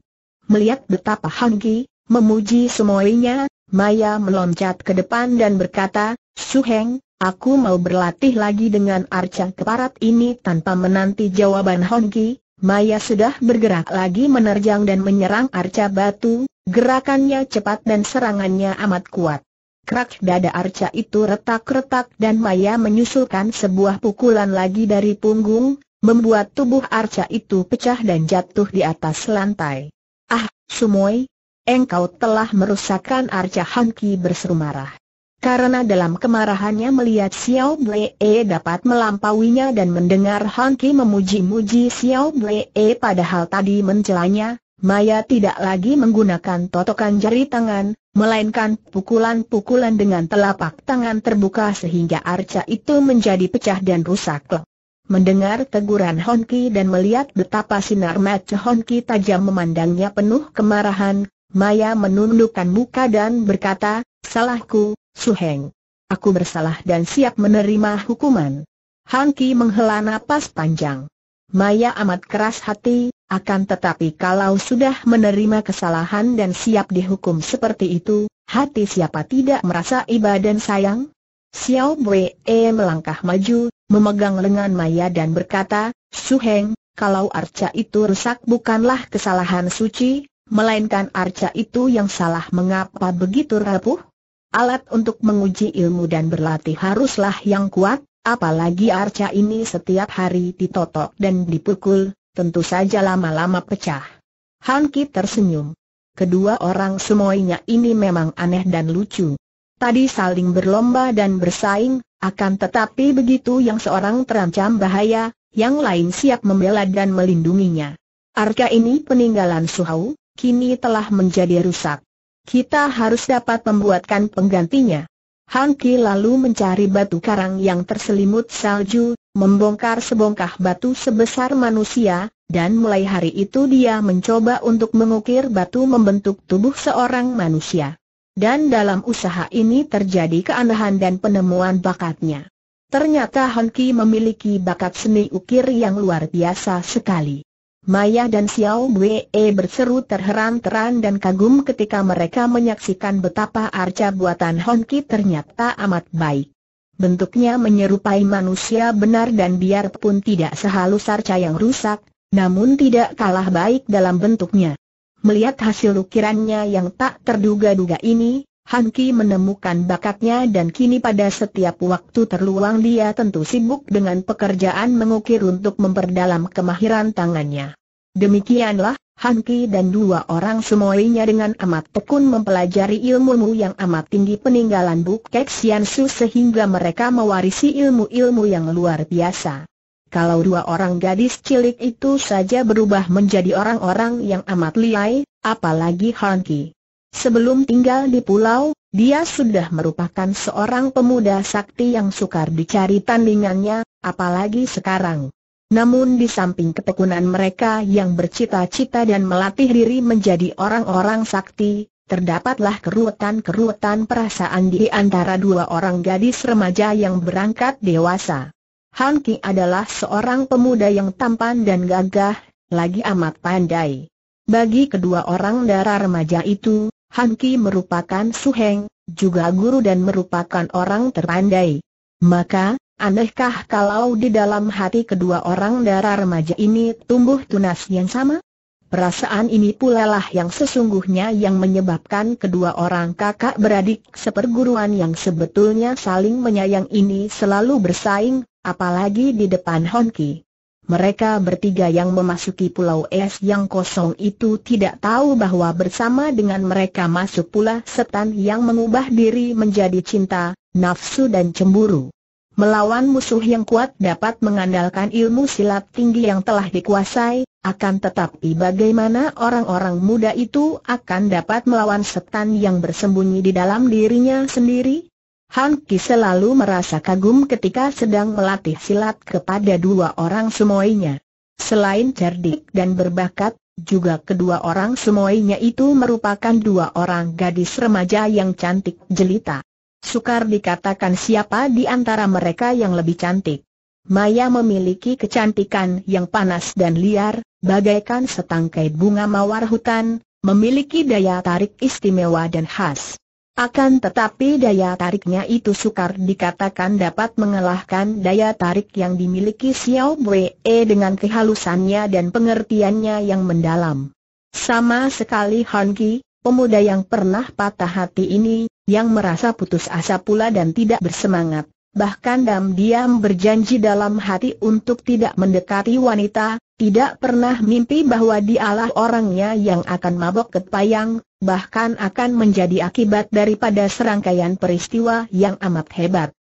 Melihat betapa Hongki memuji semuanya, Maya meloncat ke depan dan berkata, Suheng, aku mau berlatih lagi dengan arca keparat ini tanpa menanti jawaban Hongki. Maya sudah bergerak lagi menerjang dan menyerang arca batu, Gerakannya cepat dan serangannya amat kuat. Krak dada arca itu retak-retak dan Maya menyusulkan sebuah pukulan lagi dari punggung, membuat tubuh arca itu pecah dan jatuh di atas lantai. Ah, Sumoy, engkau telah merusakkan arca Hanki berseru marah. Karena dalam kemarahannya melihat Xiao Blee dapat melampauinya dan mendengar Hanki memuji-muji Xiao Blee padahal tadi mencelanya, Maya tidak lagi menggunakan totokan jari tangan, melainkan pukulan-pukulan dengan telapak tangan terbuka sehingga arca itu menjadi pecah dan rusak. Mendengar teguran Honki dan melihat betapa sinar mata Honki tajam memandangnya penuh kemarahan, Maya menundukkan muka dan berkata, Salahku, Suheng. Aku bersalah dan siap menerima hukuman. Honki menghela napas panjang. Maya amat keras hati, akan tetapi kalau sudah menerima kesalahan dan siap dihukum seperti itu, hati siapa tidak merasa iba dan sayang? Xiao Wei e melangkah maju, memegang lengan Maya dan berkata, Suheng, kalau arca itu rusak bukanlah kesalahan suci, melainkan arca itu yang salah mengapa begitu rapuh? Alat untuk menguji ilmu dan berlatih haruslah yang kuat, Apalagi arca ini setiap hari ditotok dan dipukul, tentu saja lama-lama pecah. Han Ki tersenyum. Kedua orang semuanya ini memang aneh dan lucu. Tadi saling berlomba dan bersaing, akan tetapi begitu yang seorang terancam bahaya, yang lain siap membela dan melindunginya. Arca ini peninggalan Suhau, kini telah menjadi rusak. Kita harus dapat membuatkan penggantinya. Ki lalu mencari batu karang yang terselimut salju, membongkar sebongkah batu sebesar manusia, dan mulai hari itu dia mencoba untuk mengukir batu membentuk tubuh seorang manusia. Dan dalam usaha ini terjadi keanehan dan penemuan bakatnya. Ternyata Han Ki memiliki bakat seni ukir yang luar biasa sekali. Maya dan Xiao Wei berseru terheran-teran dan kagum ketika mereka menyaksikan betapa arca buatan Honki ternyata amat baik. Bentuknya menyerupai manusia benar dan biarpun tidak sehalus arca yang rusak, namun tidak kalah baik dalam bentuknya. Melihat hasil ukirannya yang tak terduga-duga ini, Han Ki menemukan bakatnya dan kini pada setiap waktu terluang dia tentu sibuk dengan pekerjaan mengukir untuk memperdalam kemahiran tangannya. Demikianlah, Han Ki dan dua orang semuanya dengan amat tekun mempelajari ilmu ilmu yang amat tinggi peninggalan Sian Su sehingga mereka mewarisi ilmu-ilmu yang luar biasa. Kalau dua orang gadis cilik itu saja berubah menjadi orang-orang yang amat liai, apalagi Han Ki. Sebelum tinggal di pulau, dia sudah merupakan seorang pemuda sakti yang sukar dicari tandingannya, apalagi sekarang. Namun di samping ketekunan mereka yang bercita-cita dan melatih diri menjadi orang-orang sakti, terdapatlah kerutan-kerutan perasaan di antara dua orang gadis remaja yang berangkat dewasa. Han Ki adalah seorang pemuda yang tampan dan gagah, lagi amat pandai. Bagi kedua orang darah remaja itu, Han Ki merupakan suheng, juga guru dan merupakan orang terpandai. Maka, anehkah kalau di dalam hati kedua orang darah remaja ini tumbuh tunas yang sama? Perasaan ini pula lah yang sesungguhnya yang menyebabkan kedua orang kakak beradik seperguruan yang sebetulnya saling menyayang ini selalu bersaing, apalagi di depan Honki. Mereka bertiga yang memasuki pulau es yang kosong itu tidak tahu bahwa bersama dengan mereka masuk pula setan yang mengubah diri menjadi cinta, nafsu dan cemburu. Melawan musuh yang kuat dapat mengandalkan ilmu silat tinggi yang telah dikuasai, akan tetapi bagaimana orang-orang muda itu akan dapat melawan setan yang bersembunyi di dalam dirinya sendiri? Han Ki selalu merasa kagum ketika sedang melatih silat kepada dua orang semuanya. Selain cerdik dan berbakat, juga kedua orang semuanya itu merupakan dua orang gadis remaja yang cantik jelita. Sukar dikatakan siapa di antara mereka yang lebih cantik. Maya memiliki kecantikan yang panas dan liar, bagaikan setangkai bunga mawar hutan, memiliki daya tarik istimewa dan khas. Akan tetapi daya tariknya itu sukar dikatakan dapat mengalahkan daya tarik yang dimiliki Xiao Wei dengan kehalusannya dan pengertiannya yang mendalam. Sama sekali Han Ki, pemuda yang pernah patah hati ini, yang merasa putus asa pula dan tidak bersemangat. Bahkan diam-diam berjanji dalam hati untuk tidak mendekati wanita, tidak pernah mimpi bahwa dialah orangnya yang akan mabok ketpayang, bahkan akan menjadi akibat daripada serangkaian peristiwa yang amat hebat.